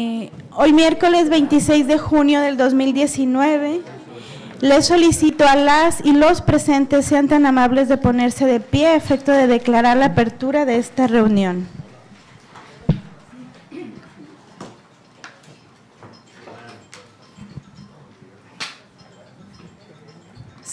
Eh, hoy miércoles 26 de junio del 2019, les solicito a las y los presentes sean tan amables de ponerse de pie a efecto de declarar la apertura de esta reunión.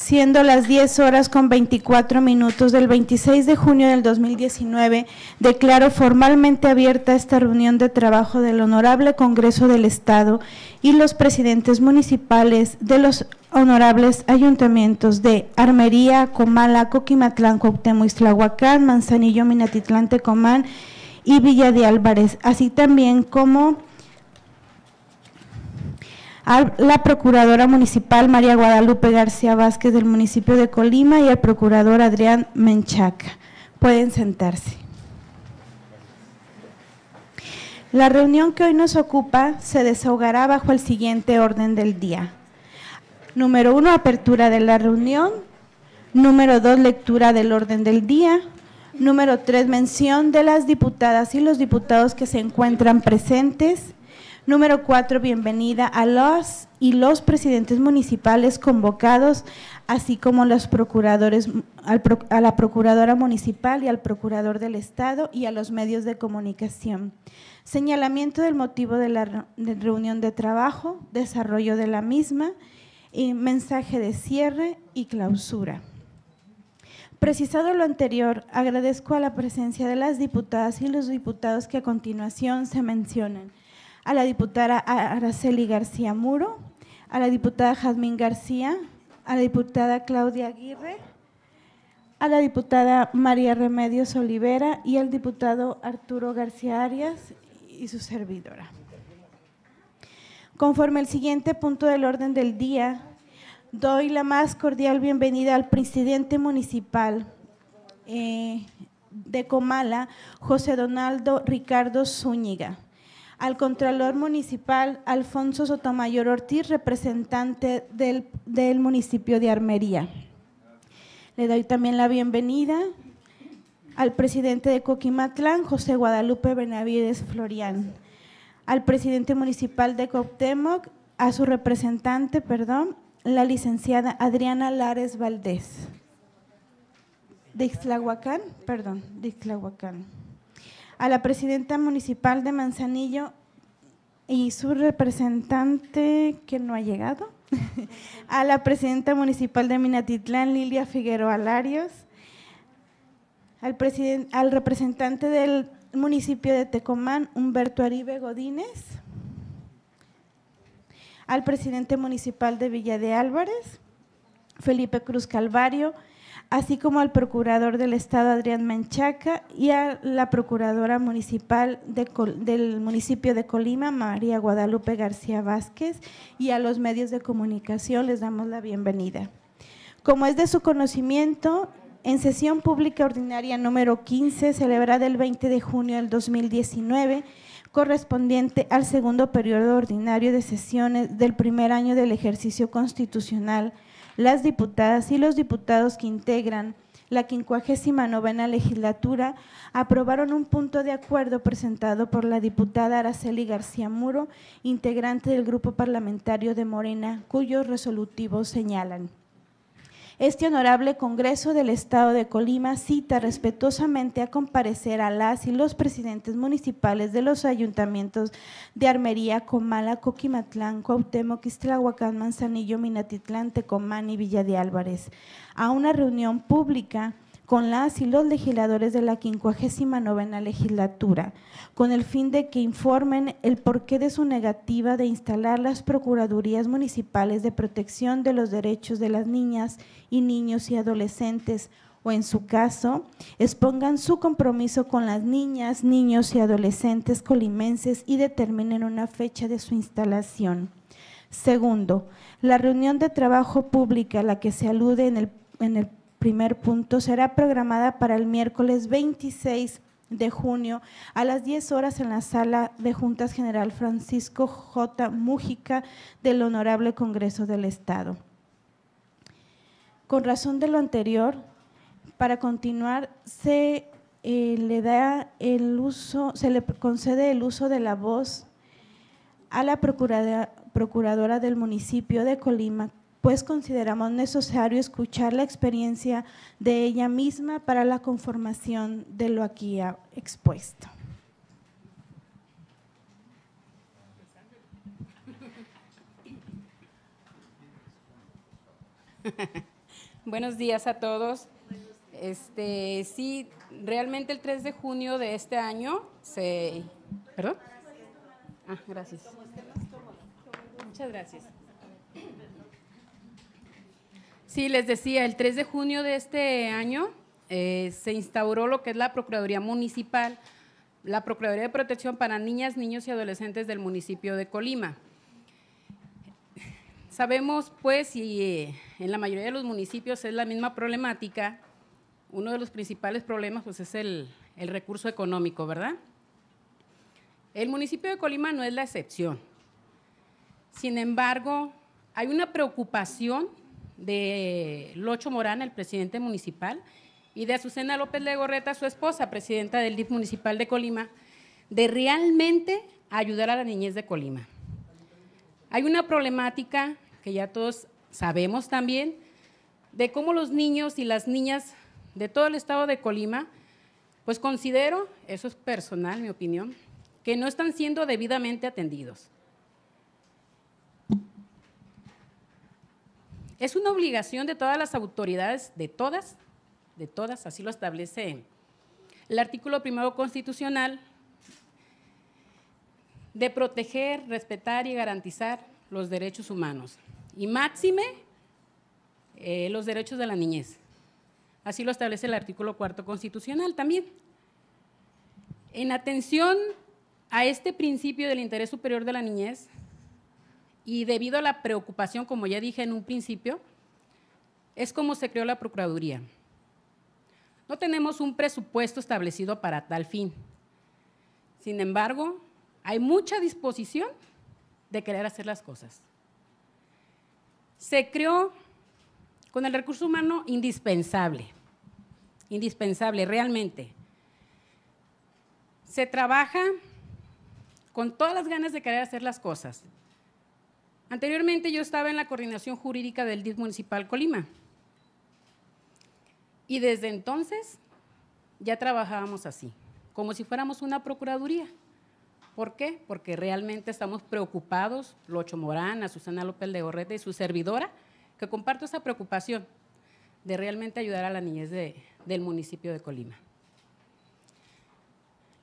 siendo las 10 horas con 24 minutos del 26 de junio del 2019, declaro formalmente abierta esta reunión de trabajo del Honorable Congreso del Estado y los presidentes municipales de los honorables ayuntamientos de Armería, Comala, Coquimatlán, Isla Manzanillo, Minatitlán, Tecomán y Villa de Álvarez, así también como a la Procuradora Municipal María Guadalupe García Vázquez del municipio de Colima y al Procurador Adrián Menchaca. Pueden sentarse. La reunión que hoy nos ocupa se desahogará bajo el siguiente orden del día. Número uno, apertura de la reunión. Número dos, lectura del orden del día. Número tres, mención de las diputadas y los diputados que se encuentran presentes. Número cuatro, bienvenida a los y los presidentes municipales convocados, así como los procuradores, a la procuradora municipal y al procurador del Estado y a los medios de comunicación. Señalamiento del motivo de la reunión de trabajo, desarrollo de la misma, y mensaje de cierre y clausura. Precisado lo anterior, agradezco a la presencia de las diputadas y los diputados que a continuación se mencionan a la diputada Araceli García Muro, a la diputada Jazmín García, a la diputada Claudia Aguirre, a la diputada María Remedios Olivera y al diputado Arturo García Arias y su servidora. Conforme al siguiente punto del orden del día, doy la más cordial bienvenida al presidente municipal eh, de Comala, José Donaldo Ricardo Zúñiga al Contralor Municipal Alfonso Sotomayor Ortiz, representante del, municipio de Armería. Le doy también la bienvenida al presidente de Coquimatlán, José Guadalupe Benavides Florian, al presidente municipal de Coctemoc, a su representante, perdón, la licenciada Adriana Lares Valdés, de Ixtlahuacán, perdón, de Ixtlahuacán a la presidenta municipal de Manzanillo y su representante que no ha llegado, a la presidenta municipal de Minatitlán, Lilia Figueroa Larios, al, al representante del municipio de Tecomán, Humberto Aribe Godínez, al presidente municipal de Villa de Álvarez, Felipe Cruz Calvario, así como al procurador del Estado Adrián Menchaca y a la procuradora municipal del municipio de Colima, María Guadalupe García Vázquez, y a los medios de comunicación les damos la bienvenida. Como es de su conocimiento, en sesión pública ordinaria número 15, celebrada el 20 de junio del 2019, correspondiente al segundo periodo ordinario de sesiones del primer año del ejercicio constitucional, las diputadas y los diputados que integran la 59 legislatura aprobaron un punto de acuerdo presentado por la diputada Araceli García Muro, integrante del Grupo Parlamentario de Morena, cuyos resolutivos señalan. Este honorable Congreso del Estado de Colima cita respetuosamente a comparecer a las y los presidentes municipales de los ayuntamientos de Armería, Comala, Coquimatlán, Cuauhtémoc, Iztlahuacán, Manzanillo, Minatitlán, Tecomán y Villa de Álvarez a una reunión pública con las y los legisladores de la 59 legislatura, con el fin de que informen el porqué de su negativa de instalar las Procuradurías Municipales de Protección de los Derechos de las Niñas y Niños y Adolescentes, o en su caso, expongan su compromiso con las niñas, niños y adolescentes colimenses y determinen una fecha de su instalación. Segundo, la reunión de trabajo pública a la que se alude en el, en el primer punto, será programada para el miércoles 26 de junio a las 10 horas en la sala de juntas general Francisco J. Mújica del Honorable Congreso del Estado. Con razón de lo anterior, para continuar, se eh, le da el uso, se le concede el uso de la voz a la procuradora, procuradora del municipio de Colima pues consideramos necesario escuchar la experiencia de ella misma para la conformación de lo aquí expuesto. Buenos días a todos. Este, sí, realmente el 3 de junio de este año se... ¿Perdón? Ah, gracias. Muchas gracias. Sí, les decía, el 3 de junio de este año eh, se instauró lo que es la Procuraduría Municipal, la Procuraduría de Protección para Niñas, Niños y Adolescentes del municipio de Colima. Sabemos, pues, y eh, en la mayoría de los municipios es la misma problemática. Uno de los principales problemas, pues, es el recurso económico, ¿verdad? El municipio de Colima no es la excepción. Sin embargo, hay una preocupación de Locho Morán, el presidente municipal, y de Azucena López Legorreta, su esposa, presidenta del DIF municipal de Colima, de realmente ayudar a la niñez de Colima. Hay una problemática que ya todos sabemos también, de cómo los niños y las niñas de todo el estado de Colima, pues considero, eso es personal mi opinión, que no están siendo debidamente atendidos. Es una obligación de todas las autoridades, de todas, de todas, así lo establece el artículo primero constitucional, de proteger, respetar y garantizar los derechos humanos. Y máxime, eh, los derechos de la niñez. Así lo establece el artículo cuarto constitucional también. En atención a este principio del interés superior de la niñez, y debido a la preocupación, como ya dije en un principio, es como se creó la Procuraduría. No tenemos un presupuesto establecido para tal fin. Sin embargo, hay mucha disposición de querer hacer las cosas. Se creó con el recurso humano indispensable, indispensable realmente. Se trabaja con todas las ganas de querer hacer las cosas. Anteriormente yo estaba en la coordinación jurídica del DIF municipal Colima. Y desde entonces ya trabajábamos así, como si fuéramos una procuraduría. ¿Por qué? Porque realmente estamos preocupados, Locho Morán, Susana López de Gorrete y su servidora, que comparto esa preocupación de realmente ayudar a la niñez del municipio de Colima.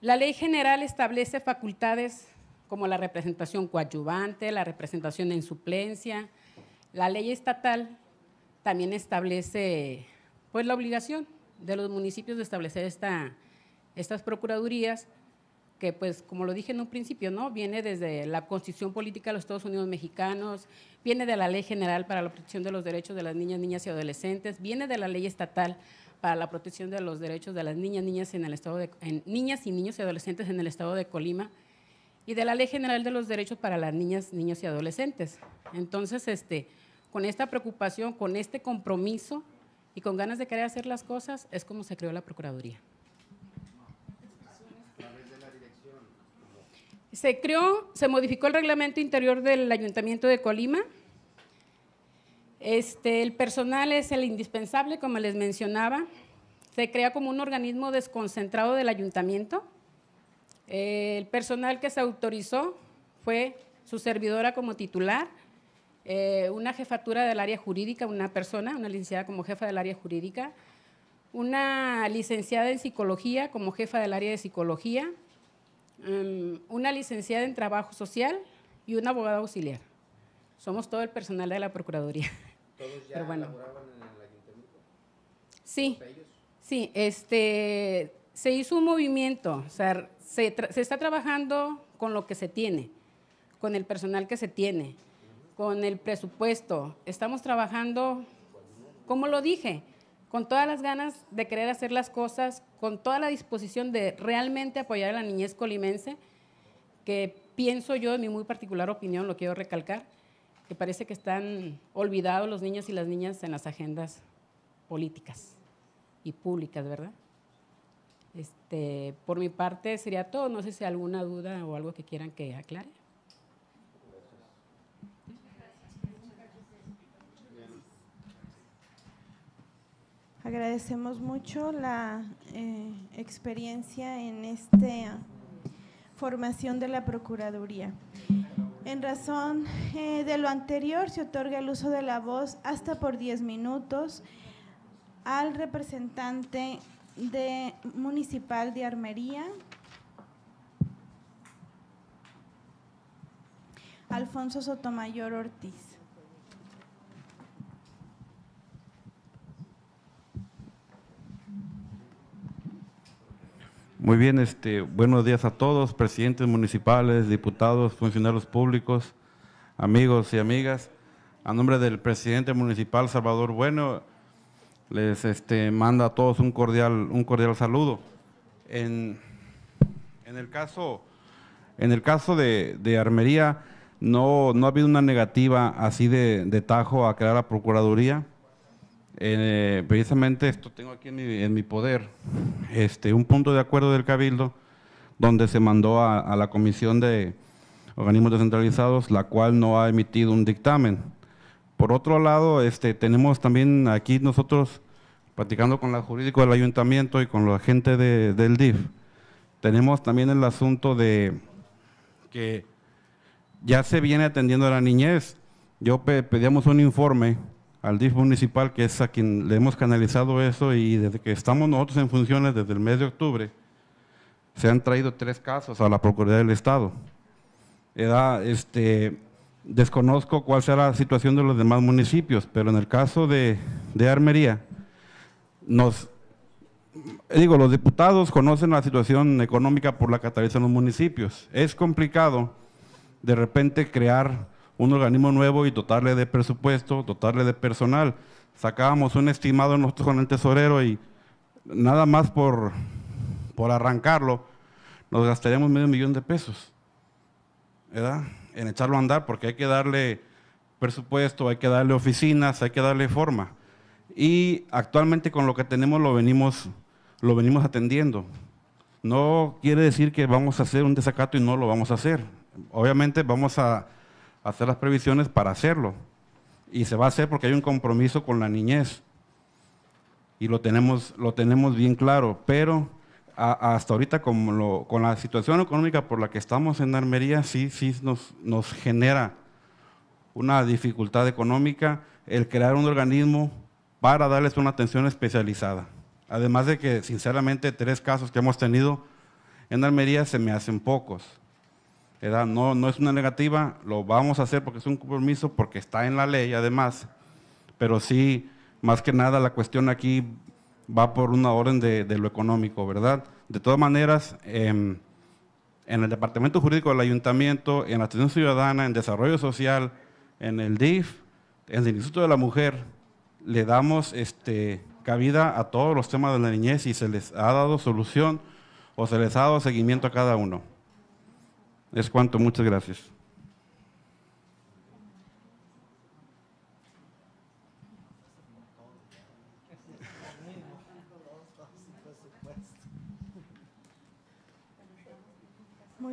La ley general establece facultades como la representación coadyuvante, la representación en suplencia. La ley estatal también establece pues, la obligación de los municipios de establecer esta, estas procuradurías que pues como lo dije en un principio, ¿no? Viene desde la Constitución Política de los Estados Unidos Mexicanos, viene de la Ley General para la Protección de los Derechos de las Niñas, Niñas y Adolescentes, viene de la Ley Estatal para la Protección de los Derechos de las Niñas, Niñas en el Estado niñas y niños y adolescentes en el Estado de Colima y de la Ley General de los Derechos para las Niñas, Niños y Adolescentes. Entonces, este, con esta preocupación, con este compromiso y con ganas de querer hacer las cosas, es como se creó la Procuraduría. Se creó, se modificó el reglamento interior del Ayuntamiento de Colima. Este, el personal es el indispensable, como les mencionaba. Se crea como un organismo desconcentrado del ayuntamiento eh, el personal que se autorizó fue su servidora como titular, eh, una jefatura del área jurídica, una persona, una licenciada como jefa del área jurídica, una licenciada en psicología como jefa del área de psicología, em, una licenciada en trabajo social y un abogado auxiliar. Somos todo el personal de la Procuraduría. ¿Todos ya Pero en el Sí, sí este, se hizo un movimiento, o sea, se, está trabajando con lo que se tiene, con el personal que se tiene, con el presupuesto. Estamos trabajando, como lo dije, con todas las ganas de querer hacer las cosas, con toda la disposición de realmente apoyar a la niñez colimense, que pienso yo, en mi muy particular opinión, lo quiero recalcar, que parece que están olvidados los niños y las niñas en las agendas políticas y públicas, ¿verdad? Este, por mi parte sería todo. No sé si hay alguna duda o algo que quieran que aclare. Agradecemos mucho la eh, experiencia en esta formación de la Procuraduría. En razón eh, de lo anterior, se otorga el uso de la voz hasta por 10 minutos al representante de Municipal de Armería, Alfonso Sotomayor Ortiz. Muy bien, este, buenos días a todos, presidentes municipales, diputados, funcionarios públicos, amigos y amigas. A nombre del presidente municipal Salvador Bueno, les este, manda a todos un cordial, un cordial saludo. En, el caso, en el caso de, Armería, no, no ha habido una negativa así de, tajo a crear la Procuraduría. Eh, precisamente esto tengo aquí en mi, poder, este, un punto de acuerdo del Cabildo, donde se mandó a la Comisión de Organismos Descentralizados, la cual no ha emitido un dictamen. Por otro lado, este, tenemos también aquí nosotros, platicando con la jurídico del ayuntamiento y con la gente del DIF, tenemos también el asunto de que ya se viene atendiendo a la niñez. Yo pedíamos un informe al DIF municipal, que es a quien le hemos canalizado eso, y desde que estamos nosotros en funciones, desde el mes de octubre, se han traído tres casos a la Procuraduría del Estado. Era, este, Desconozco cuál será la situación de los demás municipios, pero en el caso de, Armería, nos, digo, los diputados conocen la situación económica por la que atraviesan los municipios. Es complicado de repente crear un organismo nuevo y dotarle de presupuesto, dotarle de personal. Sacábamos un estimado nosotros con el tesorero y nada más por, por arrancarlo, nos gastaríamos medio millón de pesos. ¿Verdad? en echarlo a andar porque hay que darle presupuesto, hay que darle oficinas, hay que darle forma. Y actualmente con lo que tenemos lo venimos, lo venimos atendiendo. No quiere decir que vamos a hacer un desacato y no lo vamos a hacer. Obviamente vamos a hacer las previsiones para hacerlo. Y se va a hacer porque hay un compromiso con la niñez. Y lo tenemos, lo tenemos bien claro. Pero hasta ahorita con, la situación económica por la que estamos en Almería, sí, sí nos, genera una dificultad económica el crear un organismo para darles una atención especializada. Además de que, sinceramente, tres casos que hemos tenido en Almería se me hacen pocos. No, no es una negativa, lo vamos a hacer porque es un compromiso, porque está en la ley además, pero sí, más que nada la cuestión aquí va por una orden de, lo económico, ¿verdad? De todas maneras, em, en el Departamento Jurídico del Ayuntamiento, en la Atención Ciudadana, en Desarrollo Social, en el DIF, en el Instituto de la Mujer, le damos este, cabida a todos los temas de la niñez y se les ha dado solución o se les ha dado seguimiento a cada uno. Es cuanto, muchas gracias.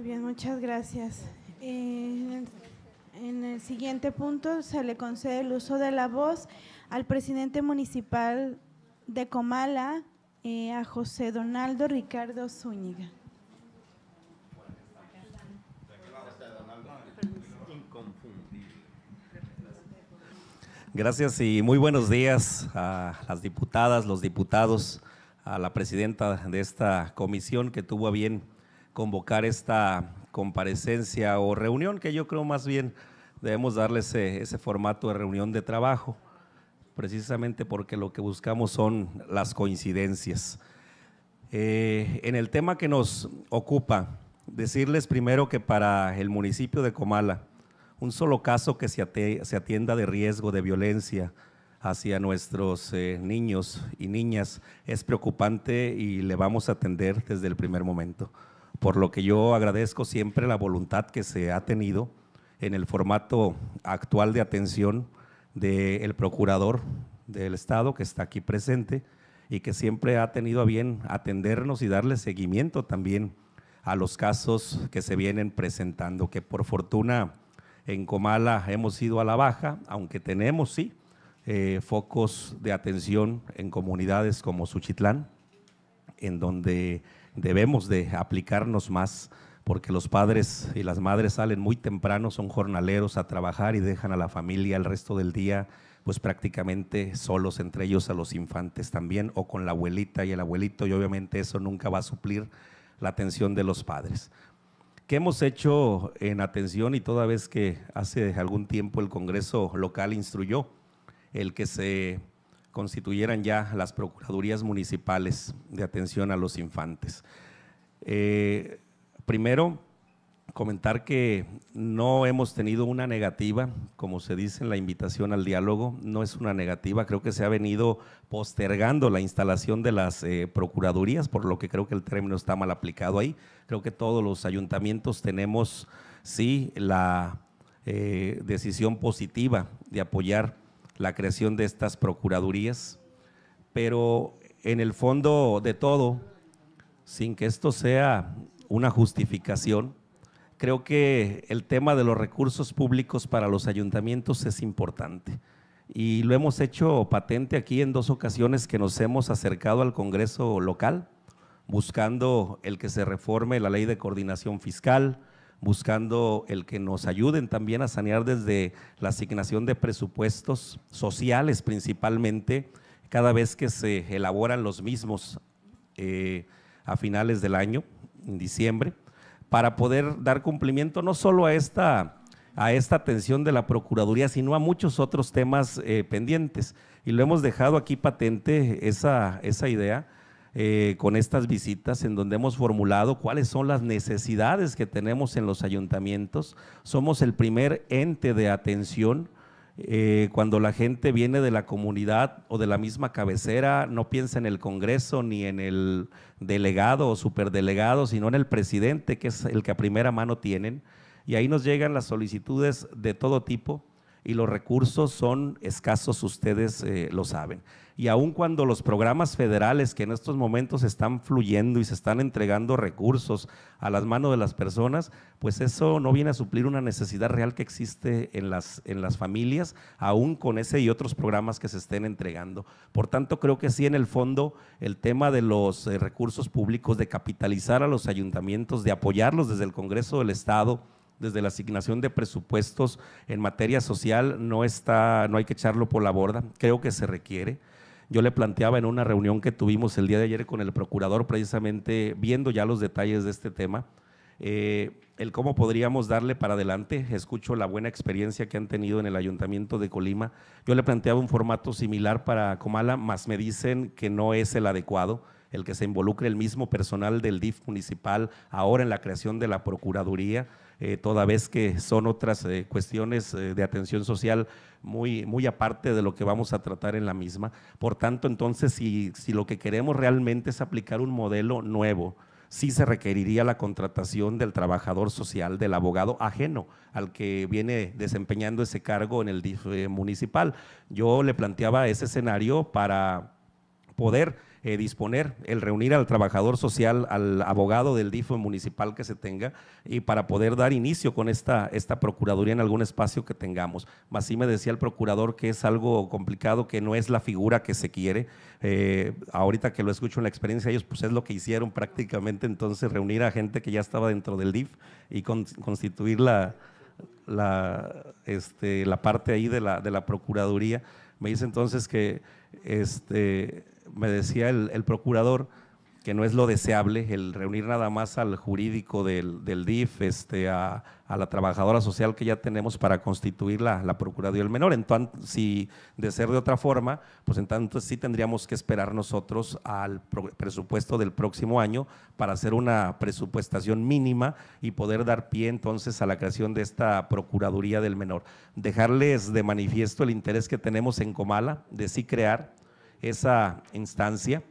bien, muchas gracias. Eh, en el siguiente punto se le concede el uso de la voz al presidente municipal de Comala, eh, a José Donaldo Ricardo Zúñiga. Gracias y muy buenos días a las diputadas, los diputados, a la presidenta de esta comisión que tuvo a bien convocar esta comparecencia o reunión, que yo creo más bien debemos darles ese, formato de reunión de trabajo, precisamente porque lo que buscamos son las coincidencias. Eh, en el tema que nos ocupa, decirles primero que para el municipio de Comala, un solo caso que se, atienda de riesgo de violencia hacia nuestros eh, niños y niñas es preocupante y le vamos a atender desde el primer momento por lo que yo agradezco siempre la voluntad que se ha tenido en el formato actual de atención del procurador del Estado que está aquí presente y que siempre ha tenido a bien atendernos y darle seguimiento también a los casos que se vienen presentando, que por fortuna en Comala hemos ido a la baja, aunque tenemos, sí, eh, focos de atención en comunidades como Suchitlán, en donde debemos de aplicarnos más porque los padres y las madres salen muy temprano, son jornaleros a trabajar y dejan a la familia el resto del día pues prácticamente solos entre ellos a los infantes también o con la abuelita y el abuelito y obviamente eso nunca va a suplir la atención de los padres. ¿Qué hemos hecho en atención y toda vez que hace algún tiempo el Congreso local instruyó el que se constituyeran ya las Procuradurías Municipales de Atención a los Infantes. Eh, primero, comentar que no hemos tenido una negativa, como se dice en la invitación al diálogo, no es una negativa, creo que se ha venido postergando la instalación de las eh, Procuradurías, por lo que creo que el término está mal aplicado ahí. Creo que todos los ayuntamientos tenemos, sí, la eh, decisión positiva de apoyar la creación de estas procuradurías, pero en el fondo de todo, sin que esto sea una justificación, creo que el tema de los recursos públicos para los ayuntamientos es importante. Y lo hemos hecho patente aquí en dos ocasiones que nos hemos acercado al Congreso local, buscando el que se reforme la ley de coordinación fiscal, buscando el que nos ayuden también a sanear desde la asignación de presupuestos sociales principalmente, cada vez que se elaboran los mismos eh, a finales del año, en diciembre, para poder dar cumplimiento no solo a esta a esta atención de la Procuraduría, sino a muchos otros temas eh, pendientes. Y lo hemos dejado aquí patente, esa, esa idea, eh, con estas visitas en donde hemos formulado cuáles son las necesidades que tenemos en los ayuntamientos. Somos el primer ente de atención. Eh, cuando la gente viene de la comunidad o de la misma cabecera, no piensa en el Congreso ni en el delegado o superdelegado, sino en el presidente, que es el que a primera mano tienen. Y ahí nos llegan las solicitudes de todo tipo y los recursos son escasos, ustedes eh, lo saben y aun cuando los programas federales que en estos momentos están fluyendo y se están entregando recursos a las manos de las personas, pues eso no viene a suplir una necesidad real que existe en las, en las familias, aún con ese y otros programas que se estén entregando. Por tanto, creo que sí, en el fondo, el tema de los eh, recursos públicos, de capitalizar a los ayuntamientos, de apoyarlos desde el Congreso del Estado, desde la asignación de presupuestos en materia social no está, no hay que echarlo por la borda, creo que se requiere. Yo le planteaba en una reunión que tuvimos el día de ayer con el procurador, precisamente viendo ya los detalles de este tema, eh, el cómo podríamos darle para adelante. Escucho la buena experiencia que han tenido en el ayuntamiento de Colima. Yo le planteaba un formato similar para Comala, más me dicen que no es el adecuado el que se involucre el mismo personal del DIF municipal ahora en la creación de la Procuraduría eh, toda vez que son otras eh, cuestiones eh, de atención social muy, muy aparte de lo que vamos a tratar en la misma. Por tanto, entonces, si, si lo que queremos realmente es aplicar un modelo nuevo, sí se requeriría la contratación del trabajador social, del abogado ajeno al que viene desempeñando ese cargo en el DIF municipal. Yo le planteaba ese escenario para poder eh, disponer, el reunir al trabajador social, al abogado del dif municipal que se tenga y para poder dar inicio con esta, esta procuraduría en algún espacio que tengamos. más sí me decía el procurador que es algo complicado, que no es la figura que se quiere. Eh, ahorita que lo escucho en la experiencia, ellos pues es lo que hicieron prácticamente, entonces reunir a gente que ya estaba dentro del DIF y constituir la, este, la parte ahí de la, de la procuraduría. Me dice entonces que este, me decía el, procurador que no es lo deseable el reunir nada más al jurídico del, DIF, este, a, la trabajadora social que ya tenemos para constituir la, Procuraduría del Menor. Entonces, si de ser de otra forma, pues entonces sí tendríamos que esperar nosotros al presupuesto del próximo año para hacer una presupuestación mínima y poder dar pie entonces a la creación de esta Procuraduría del Menor. Dejarles de manifiesto el interés que tenemos en Comala de sí crear esa instancia,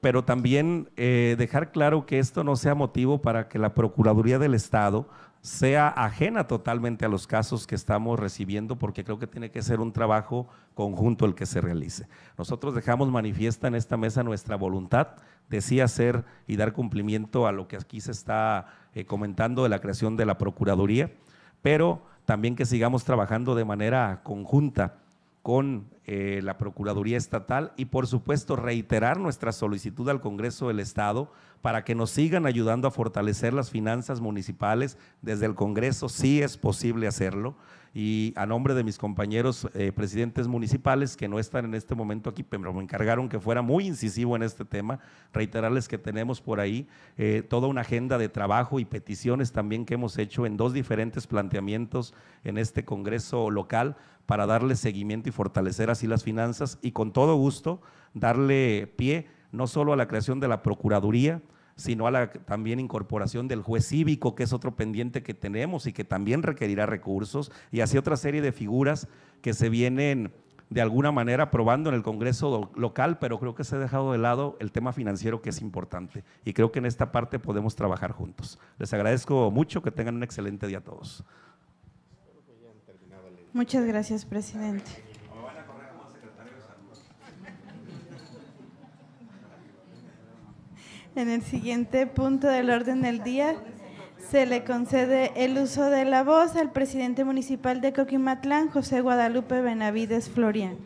pero también eh, dejar claro que esto no sea motivo para que la Procuraduría del Estado sea ajena totalmente a los casos que estamos recibiendo, porque creo que tiene que ser un trabajo conjunto el que se realice. Nosotros dejamos manifiesta en esta mesa nuestra voluntad de sí hacer y dar cumplimiento a lo que aquí se está eh, comentando de la creación de la Procuraduría, pero también que sigamos trabajando de manera conjunta con eh, la Procuraduría Estatal y por supuesto reiterar nuestra solicitud al Congreso del Estado para que nos sigan ayudando a fortalecer las finanzas municipales desde el Congreso. Sí es posible hacerlo. Y a nombre de mis compañeros eh, presidentes municipales que no están en este momento aquí, pero me encargaron que fuera muy incisivo en este tema, reiterarles que tenemos por ahí eh, toda una agenda de trabajo y peticiones también que hemos hecho en dos diferentes planteamientos en este Congreso local para darle seguimiento y fortalecer así las finanzas y con todo gusto darle pie no solo a la creación de la Procuraduría, sino a la también incorporación del juez cívico, que es otro pendiente que tenemos y que también requerirá recursos, y así otra serie de figuras que se vienen de alguna manera aprobando en el Congreso local, pero creo que se ha dejado de lado el tema financiero que es importante y creo que en esta parte podemos trabajar juntos. Les agradezco mucho, que tengan un excelente día a todos. Muchas gracias, presidente. En el siguiente punto del orden del día, se le concede el uso de la voz al presidente municipal de Coquimatlán, José Guadalupe Benavides Florian.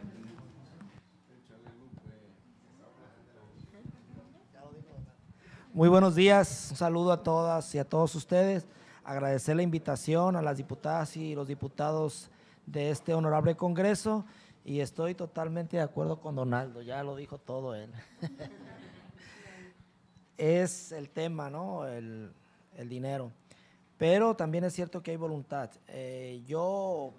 Muy buenos días, un saludo a todas y a todos ustedes. Agradecer la invitación a las diputadas y los diputados de este honorable Congreso y estoy totalmente de acuerdo con Donaldo, ya lo dijo todo él. es el tema, ¿no? El, dinero. Pero también es cierto que hay voluntad. Eh, yo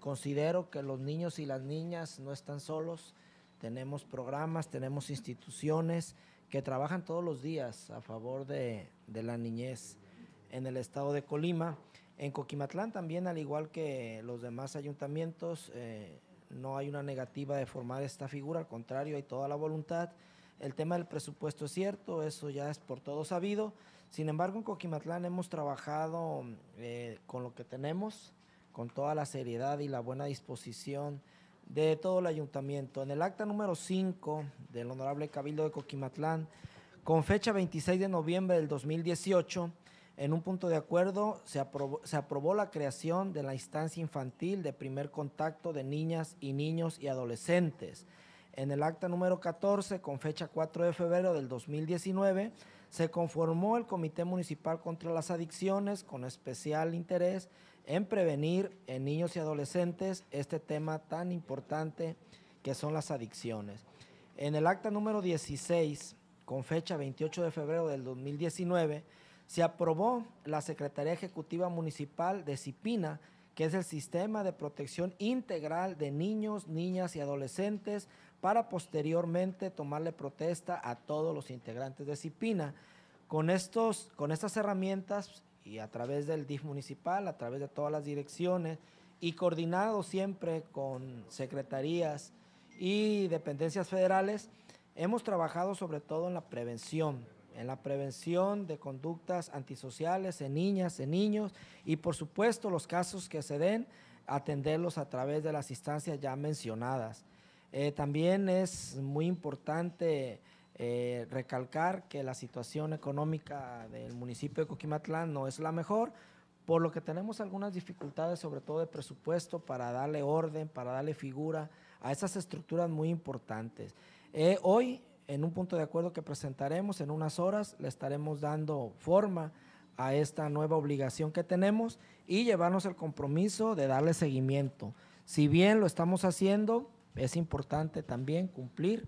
considero que los niños y las niñas no están solos. Tenemos programas, tenemos instituciones que trabajan todos los días a favor de, la niñez en el estado de Colima. En Coquimatlán también, al igual que los demás ayuntamientos, eh, no hay una negativa de formar esta figura, al contrario, hay toda la voluntad. El tema del presupuesto es cierto, eso ya es por todo sabido. Sin embargo, en Coquimatlán hemos trabajado eh, con lo que tenemos, con toda la seriedad y la buena disposición de todo el ayuntamiento. En el acta número 5 del Honorable Cabildo de Coquimatlán, con fecha 26 de noviembre del 2018, en un punto de acuerdo se aprobó, la creación de la instancia infantil de primer contacto de niñas y niños y adolescentes en el acta número 14, con fecha 4 de febrero del 2019, se conformó el Comité Municipal contra las Adicciones con especial interés en prevenir en niños y adolescentes este tema tan importante que son las adicciones. En el acta número 16, con fecha 28 de febrero del 2019, se aprobó la Secretaría Ejecutiva Municipal de CIPINA, que es el Sistema de Protección Integral de Niños, Niñas y Adolescentes para posteriormente tomarle protesta a todos los integrantes de CIPINA. Con, estos, con estas herramientas y a través del DIF municipal, a través de todas las direcciones y coordinado siempre con secretarías y dependencias federales, hemos trabajado sobre todo en la prevención, en la prevención de conductas antisociales en niñas, en niños y por supuesto los casos que se den, atenderlos a través de las instancias ya mencionadas. Eh, también es muy importante eh, recalcar que la situación económica del municipio de Coquimatlán no es la mejor, por lo que tenemos algunas dificultades, sobre todo de presupuesto, para darle orden, para darle figura a esas estructuras muy importantes. Eh, hoy, en un punto de acuerdo que presentaremos en unas horas, le estaremos dando forma a esta nueva obligación que tenemos y llevarnos el compromiso de darle seguimiento. Si bien lo estamos haciendo, es importante también cumplir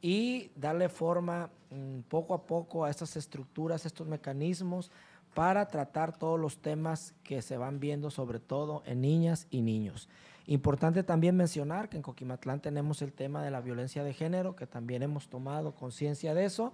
y darle forma mm, poco a poco a estas estructuras, estos mecanismos para tratar todos los temas que se van viendo, sobre todo en niñas y niños. Importante también mencionar que en Coquimatlán tenemos el tema de la violencia de género, que también hemos tomado conciencia de eso.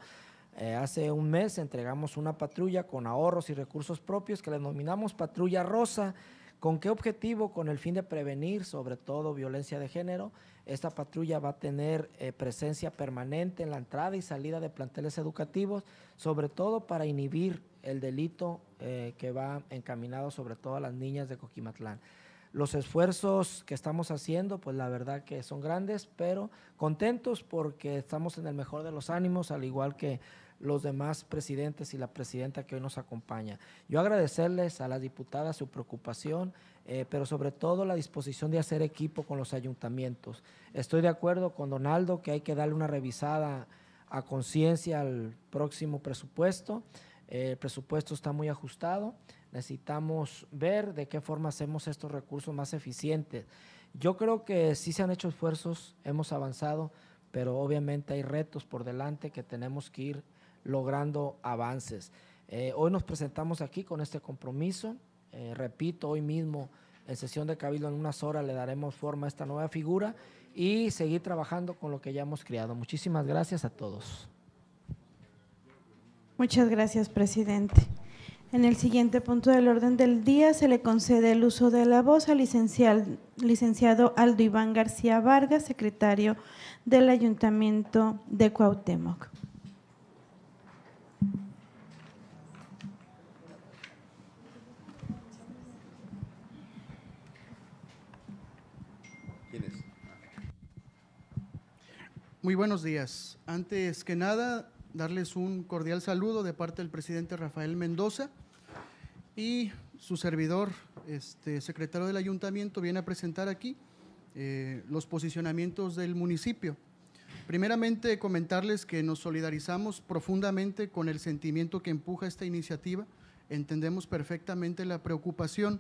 Eh, hace un mes entregamos una patrulla con ahorros y recursos propios que le denominamos Patrulla Rosa. ¿Con qué objetivo? Con el fin de prevenir sobre todo violencia de género esta patrulla va a tener eh, presencia permanente en la entrada y salida de planteles educativos, sobre todo para inhibir el delito eh, que va encaminado sobre todo a las niñas de Coquimatlán los esfuerzos que estamos haciendo, pues la verdad que son grandes, pero contentos porque estamos en el mejor de los ánimos, al igual que los demás presidentes y la presidenta que hoy nos acompaña. Yo agradecerles a las diputadas su preocupación, eh, pero sobre todo la disposición de hacer equipo con los ayuntamientos. Estoy de acuerdo con Donaldo que hay que darle una revisada a conciencia al próximo presupuesto. el presupuesto está muy ajustado. Necesitamos ver de qué forma hacemos estos recursos más eficientes. Yo creo que sí se han hecho esfuerzos, hemos avanzado, pero obviamente hay retos por delante que tenemos que ir logrando avances. Eh, hoy nos presentamos aquí con este compromiso. Eh, repito, hoy mismo en sesión de cabildo en unas horas le daremos forma a esta nueva figura y seguir trabajando con lo que ya hemos creado. Muchísimas gracias a todos. Muchas gracias, presidente. En el siguiente punto del orden del día se le concede el uso de la voz al licenciado Aldo Iván García Vargas, secretario del Ayuntamiento de Cuauhtémoc. Muy buenos días. Antes que nada, darles un cordial saludo de parte del presidente Rafael Mendoza y su servidor, este secretario del ayuntamiento, viene a presentar aquí eh, los posicionamientos del municipio. Primeramente, comentarles que nos solidarizamos profundamente con el sentimiento que empuja esta iniciativa. Entendemos perfectamente la preocupación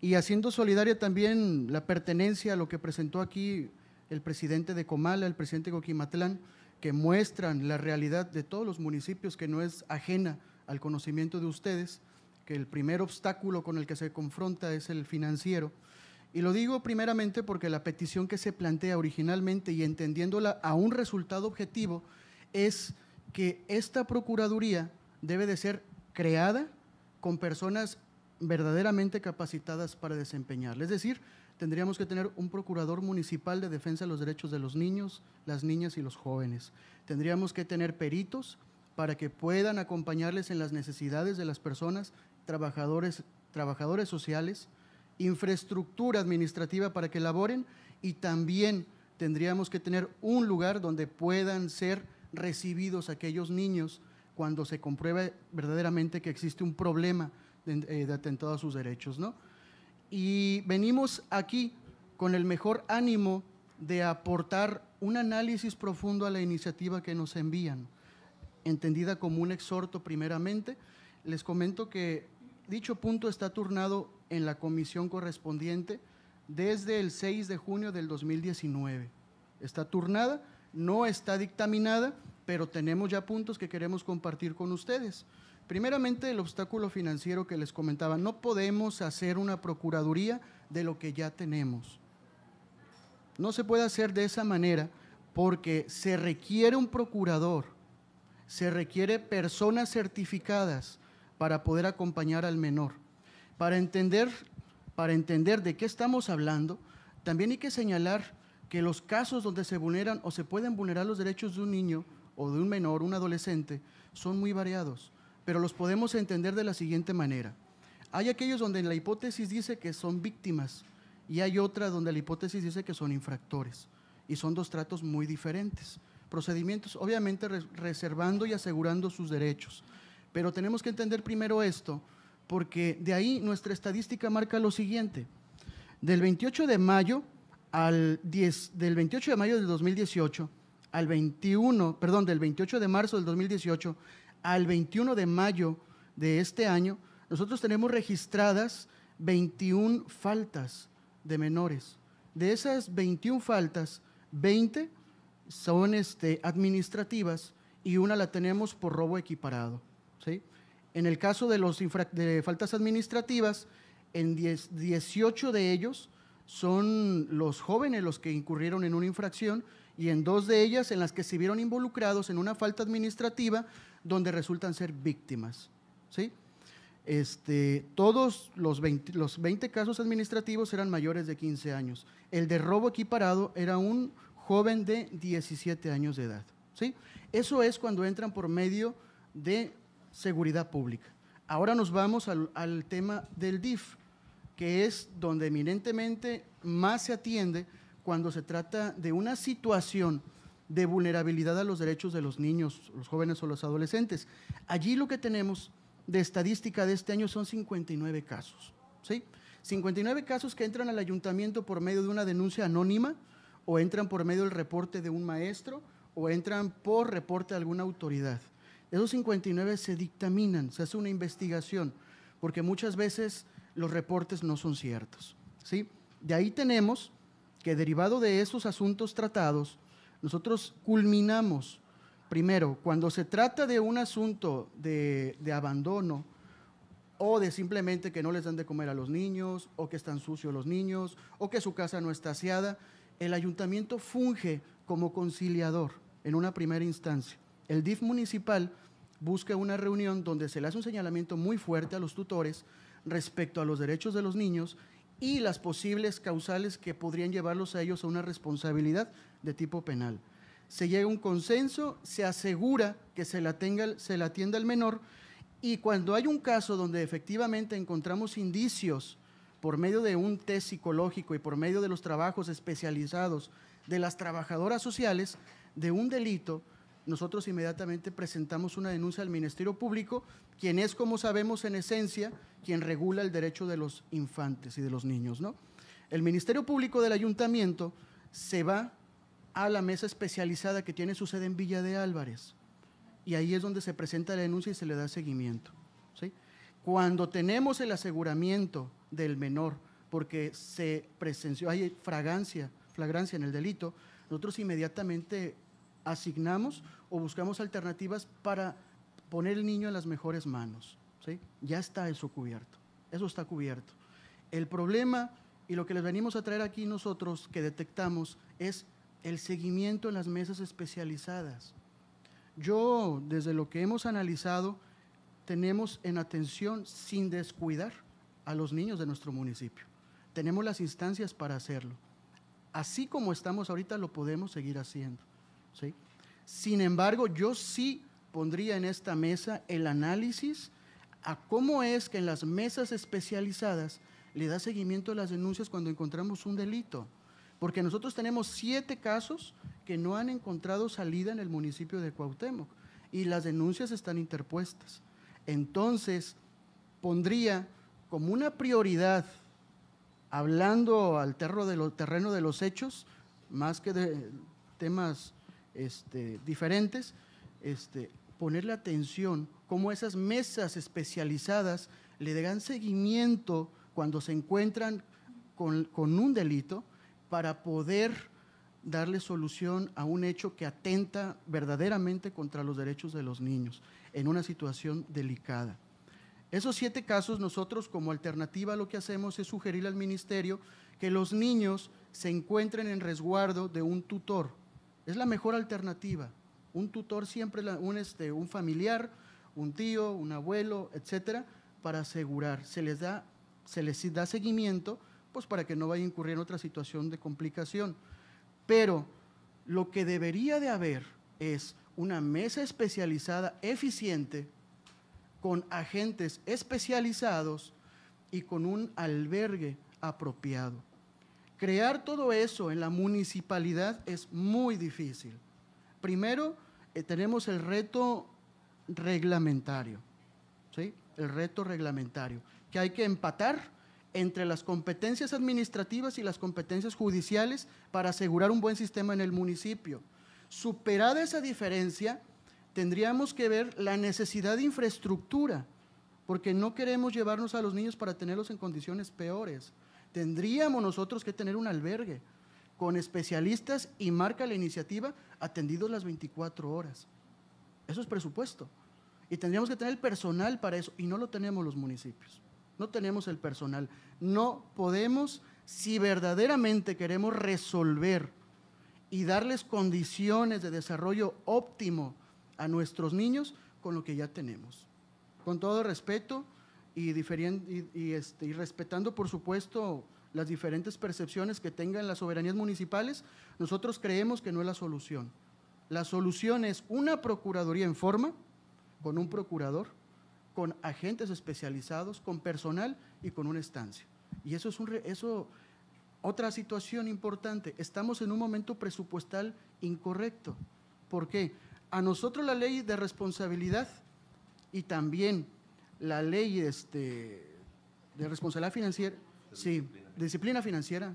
y haciendo solidaria también la pertenencia a lo que presentó aquí el presidente de Comala, el presidente de Coquimatlán, que muestran la realidad de todos los municipios que no es ajena al conocimiento de ustedes, que el primer obstáculo con el que se confronta es el financiero. Y lo digo primeramente porque la petición que se plantea originalmente y entendiéndola a un resultado objetivo es que esta Procuraduría debe de ser creada con personas verdaderamente capacitadas para desempeñarla. Es decir, tendríamos que tener un procurador municipal de defensa de los derechos de los niños, las niñas y los jóvenes. Tendríamos que tener peritos para que puedan acompañarles en las necesidades de las personas, trabajadores, trabajadores sociales, infraestructura administrativa para que laboren y también tendríamos que tener un lugar donde puedan ser recibidos aquellos niños cuando se compruebe verdaderamente que existe un problema de, eh, de atentado a sus derechos, ¿no? y venimos aquí con el mejor ánimo de aportar un análisis profundo a la iniciativa que nos envían, entendida como un exhorto primeramente. Les comento que dicho punto está turnado en la comisión correspondiente desde el 6 de junio del 2019. Está turnada, no está dictaminada, pero tenemos ya puntos que queremos compartir con ustedes. Primeramente, el obstáculo financiero que les comentaba. No podemos hacer una procuraduría de lo que ya tenemos. No se puede hacer de esa manera porque se requiere un procurador, se requiere personas certificadas para poder acompañar al menor. Para entender, para entender de qué estamos hablando, también hay que señalar que los casos donde se vulneran o se pueden vulnerar los derechos de un niño o de un menor, un adolescente, son muy variados pero los podemos entender de la siguiente manera. Hay aquellos donde la hipótesis dice que son víctimas y hay otra donde la hipótesis dice que son infractores y son dos tratos muy diferentes. Procedimientos, obviamente reservando y asegurando sus derechos, pero tenemos que entender primero esto porque de ahí nuestra estadística marca lo siguiente. Del 28 de mayo al 10, del 28 de mayo del 2018 al 21, perdón, del 28 de marzo del 2018 al 21 de mayo de este año, nosotros tenemos registradas 21 faltas de menores. De esas 21 faltas, 20 son este, administrativas y una la tenemos por robo equiparado. ¿sí? En el caso de las faltas administrativas, en 18 de ellos son los jóvenes los que incurrieron en una infracción y en dos de ellas en las que se vieron involucrados en una falta administrativa donde resultan ser víctimas. ¿sí? Este, todos los 20, los 20 casos administrativos eran mayores de 15 años. El de robo equiparado era un joven de 17 años de edad. ¿sí? Eso es cuando entran por medio de seguridad pública. Ahora nos vamos al, al tema del DIF, que es donde eminentemente más se atiende cuando se trata de una situación de vulnerabilidad a los derechos de los niños, los jóvenes o los adolescentes. Allí lo que tenemos de estadística de este año son 59 casos, ¿sí? 59 casos que entran al ayuntamiento por medio de una denuncia anónima o entran por medio del reporte de un maestro o entran por reporte de alguna autoridad. Esos 59 se dictaminan, se hace una investigación, porque muchas veces los reportes no son ciertos, ¿sí? De ahí tenemos que derivado de esos asuntos tratados, nosotros culminamos, primero, cuando se trata de un asunto de, abandono, o de simplemente que no les dan de comer a los niños, o que están sucios los niños, o que su casa no está aseada, el ayuntamiento funge como conciliador en una primera instancia. El DIF municipal busca una reunión donde se le hace un señalamiento muy fuerte a los tutores respecto a los derechos de los niños y las posibles causales que podrían llevarlos a ellos a una responsabilidad de tipo penal. Se llega a un consenso, se asegura que se la, tenga, se la atienda al menor y cuando hay un caso donde efectivamente encontramos indicios por medio de un test psicológico y por medio de los trabajos especializados de las trabajadoras sociales de un delito, nosotros inmediatamente presentamos una denuncia al Ministerio Público, quien es, como sabemos, en esencia, quien regula el derecho de los infantes y de los niños. ¿no? El Ministerio Público del Ayuntamiento se va a la mesa especializada que tiene su sede en Villa de Álvarez. Y ahí es donde se presenta la denuncia y se le da seguimiento. ¿sí? Cuando tenemos el aseguramiento del menor, porque se presenció, hay fragancia, flagrancia en el delito, nosotros inmediatamente asignamos o buscamos alternativas para poner el niño en las mejores manos. ¿sí? Ya está eso cubierto, eso está cubierto. El problema y lo que les venimos a traer aquí nosotros que detectamos es el seguimiento en las mesas especializadas. Yo, desde lo que hemos analizado, tenemos en atención sin descuidar a los niños de nuestro municipio. Tenemos las instancias para hacerlo. Así como estamos ahorita, lo podemos seguir haciendo. ¿sí? Sin embargo, yo sí pondría en esta mesa el análisis a cómo es que en las mesas especializadas le da seguimiento a las denuncias cuando encontramos un delito. Porque nosotros tenemos siete casos que no han encontrado salida en el municipio de Cuauhtémoc y las denuncias están interpuestas. Entonces, pondría como una prioridad, hablando al terro de terreno de los hechos, más que de temas este, diferentes, este, ponerle atención cómo esas mesas especializadas le dan seguimiento cuando se encuentran con un delito para poder darle solución a un hecho que atenta verdaderamente contra los derechos de los niños en una situación delicada. Esos siete casos nosotros como alternativa lo que hacemos es sugerir al ministerio que los niños se encuentren en resguardo de un tutor. Es la mejor alternativa. Un tutor siempre, un, este, un familiar, un tío, un abuelo, etcétera, para asegurar. Se les da, se les da seguimiento pues para que no vaya a incurrir en otra situación de complicación. Pero lo que debería de haber es una mesa especializada eficiente con agentes especializados y con un albergue apropiado. Crear todo eso en la municipalidad es muy difícil. Primero, eh, tenemos el reto reglamentario, ¿sí? El reto reglamentario, que hay que empatar entre las competencias administrativas y las competencias judiciales para asegurar un buen sistema en el municipio. Superada esa diferencia, tendríamos que ver la necesidad de infraestructura, porque no queremos llevarnos a los niños para tenerlos en condiciones peores. Tendríamos nosotros que tener un albergue con especialistas y marca la iniciativa atendidos las 24 horas. Eso es presupuesto. Y tendríamos que tener el personal para eso, y no lo tenemos los municipios no tenemos el personal. No podemos, si verdaderamente queremos resolver y darles condiciones de desarrollo óptimo a nuestros niños con lo que ya tenemos. Con todo respeto y, y, este, y respetando, por supuesto, las diferentes percepciones que tengan las soberanías municipales, nosotros creemos que no es la solución. La solución es una procuraduría en forma, con un procurador, con agentes especializados, con personal y con una estancia. Y eso es un eso otra situación importante, estamos en un momento presupuestal incorrecto. ¿Por qué? A nosotros la ley de responsabilidad y también la ley este, de responsabilidad financiera, sí, disciplina, financiera,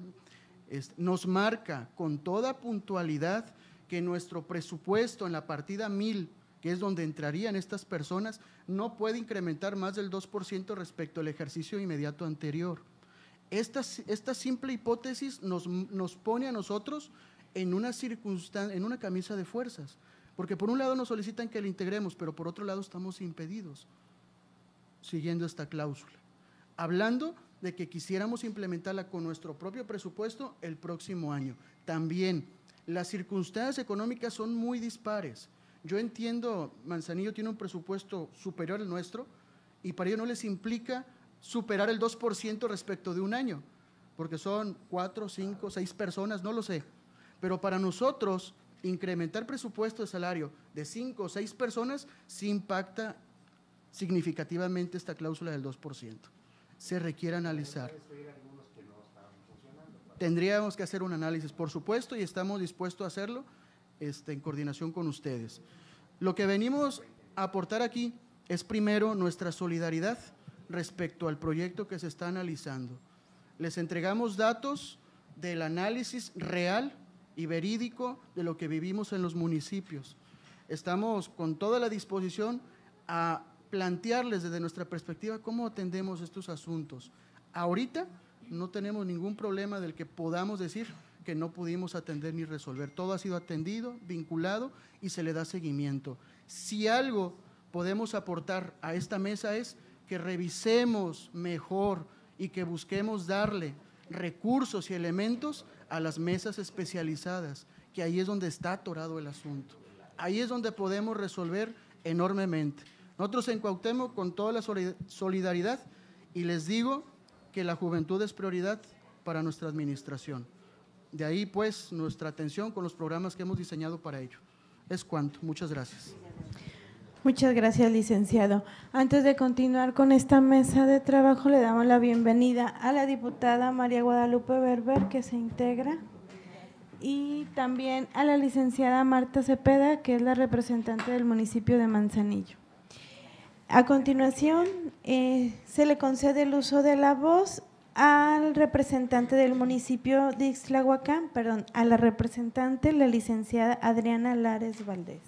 nos marca con toda puntualidad que nuestro presupuesto en la partida 1000 es donde entrarían estas personas, no puede incrementar más del 2% respecto al ejercicio inmediato anterior. Esta, esta simple hipótesis nos, nos, pone a nosotros en una, circunstan en una camisa de fuerzas, porque por un lado nos solicitan que la integremos, pero por otro lado estamos impedidos siguiendo esta cláusula, hablando de que quisiéramos implementarla con nuestro propio presupuesto el próximo año. También las circunstancias económicas son muy dispares. Yo entiendo, Manzanillo tiene un presupuesto superior al nuestro y para ello no les implica superar el 2% respecto de un año, porque son 4, 5, seis personas, no lo sé. Pero para nosotros, incrementar presupuesto de salario de cinco o 6 personas sí impacta significativamente esta cláusula del 2%. Se requiere analizar. Tendríamos que hacer un análisis, por supuesto, y estamos dispuestos a hacerlo este, en coordinación con ustedes. Lo que venimos a aportar aquí es primero nuestra solidaridad respecto al proyecto que se está analizando. Les entregamos datos del análisis real y verídico de lo que vivimos en los municipios. Estamos con toda la disposición a plantearles desde nuestra perspectiva cómo atendemos estos asuntos. Ahorita no tenemos ningún problema del que podamos decir que no pudimos atender ni resolver. Todo ha sido atendido, vinculado y se le da seguimiento. Si algo podemos aportar a esta mesa es que revisemos mejor y que busquemos darle recursos y elementos a las mesas especializadas, que ahí es donde está atorado el asunto. Ahí es donde podemos resolver enormemente. Nosotros en Cuauhtémoc, con toda la solidaridad, y les digo que la juventud es prioridad para nuestra administración. De ahí, pues, nuestra atención con los programas que hemos diseñado para ello. Es cuanto. Muchas gracias. Muchas gracias, licenciado. Antes de continuar con esta mesa de trabajo, le damos la bienvenida a la diputada María Guadalupe Berber, que se integra, y también a la licenciada Marta Cepeda, que es la representante del municipio de Manzanillo. A continuación, eh, se le concede el uso de la voz al representante del municipio de Ixtlahuacán, perdón, a la representante, la licenciada Adriana Lares Valdés.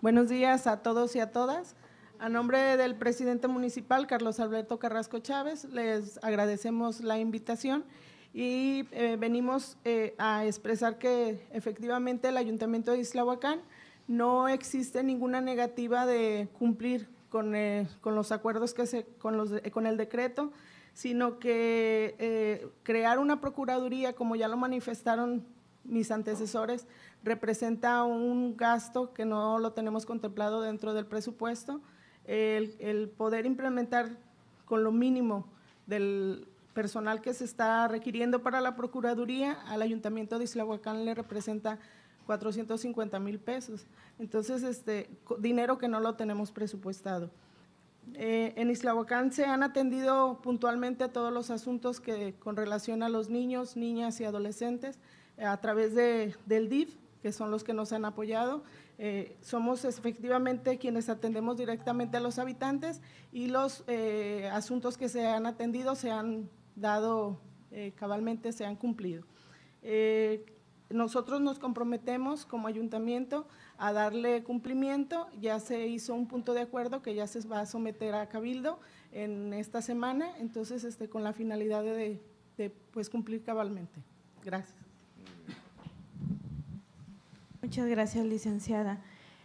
Buenos días a todos y a todas. A nombre del presidente municipal, Carlos Alberto Carrasco Chávez, les agradecemos la invitación y eh, venimos eh, a expresar que efectivamente el Ayuntamiento de Islahuacán no existe ninguna negativa de cumplir con, eh, los acuerdos que se, con, los, con el decreto, sino que eh, crear una procuraduría, como ya lo manifestaron mis antecesores, representa un gasto que no lo tenemos contemplado dentro del presupuesto. El, el poder implementar con lo mínimo del personal que se está requiriendo para la Procuraduría, al Ayuntamiento de Islahuacán le representa 450 mil pesos. Entonces, este, dinero que no lo tenemos presupuestado. Eh, en Islahuacán se han atendido puntualmente todos los asuntos que con relación a los niños, niñas y adolescentes a través de, del DIF, que son los que nos han apoyado. Eh, somos efectivamente quienes atendemos directamente a los habitantes y los eh, asuntos que se han atendido se han dado cabalmente, se han cumplido. Nosotros nos comprometemos como ayuntamiento a darle cumplimiento. Ya se hizo un punto de acuerdo que ya se va a someter a Cabildo en esta semana, entonces este, con la finalidad de, de pues, cumplir cabalmente. Gracias. Muchas gracias, licenciada.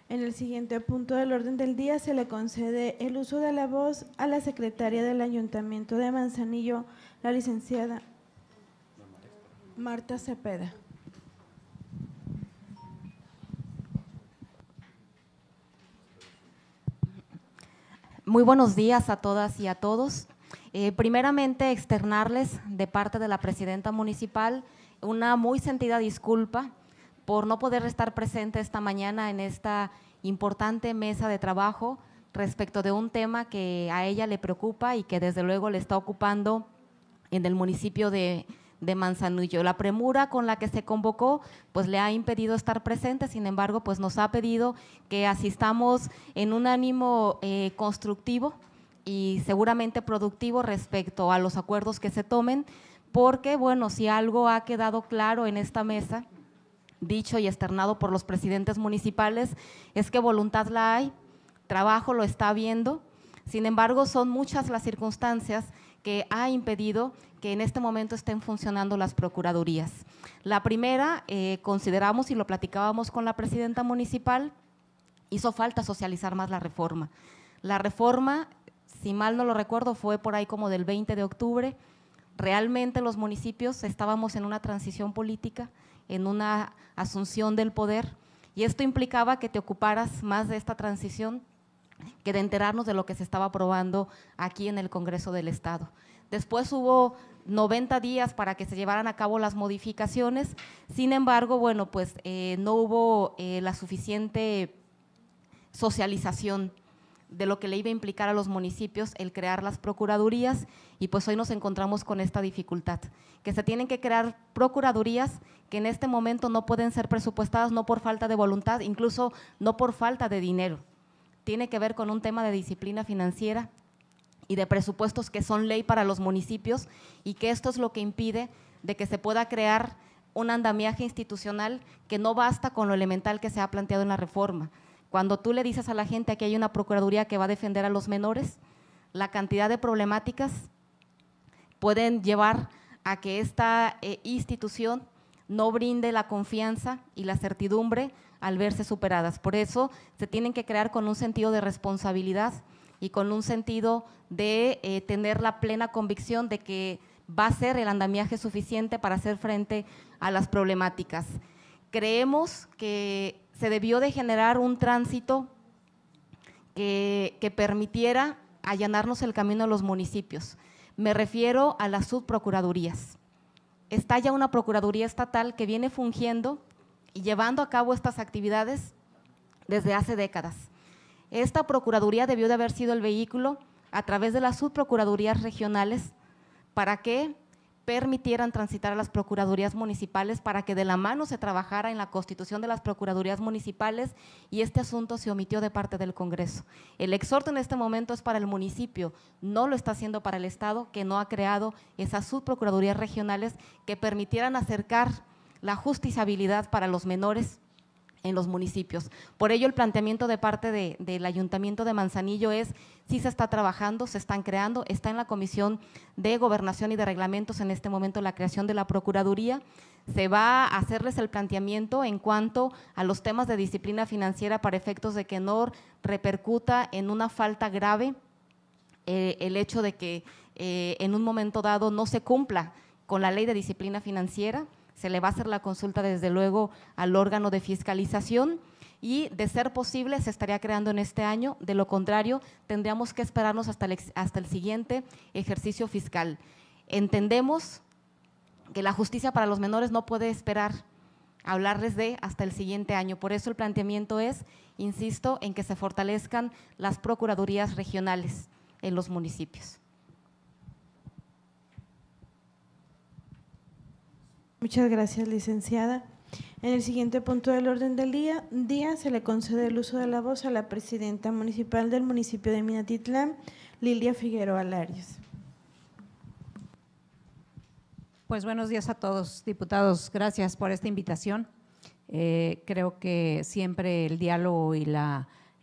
En el siguiente punto del orden del día se le concede el uso de la voz a la secretaria del Ayuntamiento de Manzanillo, la licenciada Marta Cepeda. Muy buenos días a todas y a todos. Eh, primeramente, externarles de parte de la presidenta municipal una muy sentida disculpa por no poder estar presente esta mañana en esta importante mesa de trabajo respecto de un tema que a ella le preocupa y que desde luego le está ocupando en el municipio de de Manzanillo. La premura con la que se convocó pues le ha impedido estar presente, sin embargo pues nos ha pedido que asistamos en un ánimo eh, constructivo y seguramente productivo respecto a los acuerdos que se tomen, porque bueno, si algo ha quedado claro en esta mesa, dicho y externado por los presidentes municipales, es que voluntad la hay, trabajo lo está viendo, sin embargo son muchas las circunstancias que ha impedido que en este momento estén funcionando las procuradurías. La primera, eh, consideramos y lo platicábamos con la presidenta municipal, hizo falta socializar más la reforma. La reforma, si mal no lo recuerdo, fue por ahí como del 20 de octubre. Realmente los municipios estábamos en una transición política, en una asunción del poder, y esto implicaba que te ocuparas más de esta transición que de enterarnos de lo que se estaba aprobando aquí en el Congreso del Estado. Después hubo 90 días para que se llevaran a cabo las modificaciones. Sin embargo, bueno, pues eh, no hubo eh, la suficiente socialización de lo que le iba a implicar a los municipios el crear las procuradurías y pues hoy nos encontramos con esta dificultad, que se tienen que crear procuradurías que en este momento no pueden ser presupuestadas no por falta de voluntad, incluso no por falta de dinero. Tiene que ver con un tema de disciplina financiera, y de presupuestos que son ley para los municipios y que esto es lo que impide de que se pueda crear un andamiaje institucional que no basta con lo elemental que se ha planteado en la reforma. Cuando tú le dices a la gente que hay una Procuraduría que va a defender a los menores, la cantidad de problemáticas pueden llevar a que esta eh, institución no brinde la confianza y la certidumbre al verse superadas. Por eso se tienen que crear con un sentido de responsabilidad y con un sentido de eh, tener la plena convicción de que va a ser el andamiaje suficiente para hacer frente a las problemáticas. Creemos que se debió de generar un tránsito que, que permitiera allanarnos el camino a los municipios. Me refiero a las subprocuradurías. Está ya una procuraduría estatal que viene fungiendo y llevando a cabo estas actividades desde hace décadas. Esta Procuraduría debió de haber sido el vehículo a través de las subprocuradurías regionales para que permitieran transitar a las procuradurías municipales para que de la mano se trabajara en la constitución de las procuradurías municipales y este asunto se omitió de parte del Congreso. El exhorto en este momento es para el municipio, no lo está haciendo para el Estado, que no ha creado esas subprocuradurías regionales que permitieran acercar la justiciabilidad para los menores en los municipios. Por ello, el planteamiento de parte del Ayuntamiento de Manzanillo es, sí se está trabajando, se están creando, está en la Comisión de Gobernación y de Reglamentos en este momento la creación de la Procuraduría, se va a hacerles el planteamiento en cuanto a los temas de disciplina financiera para efectos de que no repercuta en una falta grave eh, el hecho de que eh, en un momento dado no se cumpla con la ley de disciplina financiera se le va a hacer la consulta desde luego al órgano de fiscalización y de ser posible se estaría creando en este año, de lo contrario tendríamos que esperarnos hasta el, hasta el siguiente ejercicio fiscal. Entendemos que la justicia para los menores no puede esperar hablarles de hasta el siguiente año. Por eso el planteamiento es, insisto, en que se fortalezcan las procuradurías regionales en los municipios. Muchas gracias, licenciada. En el siguiente punto del orden del día, se le concede el uso de la voz a la presidenta municipal del municipio de Minatitlán, Lilia Figueroa Larios. Pues buenos días a todos, diputados. Gracias por esta invitación. Eh, creo que siempre el diálogo y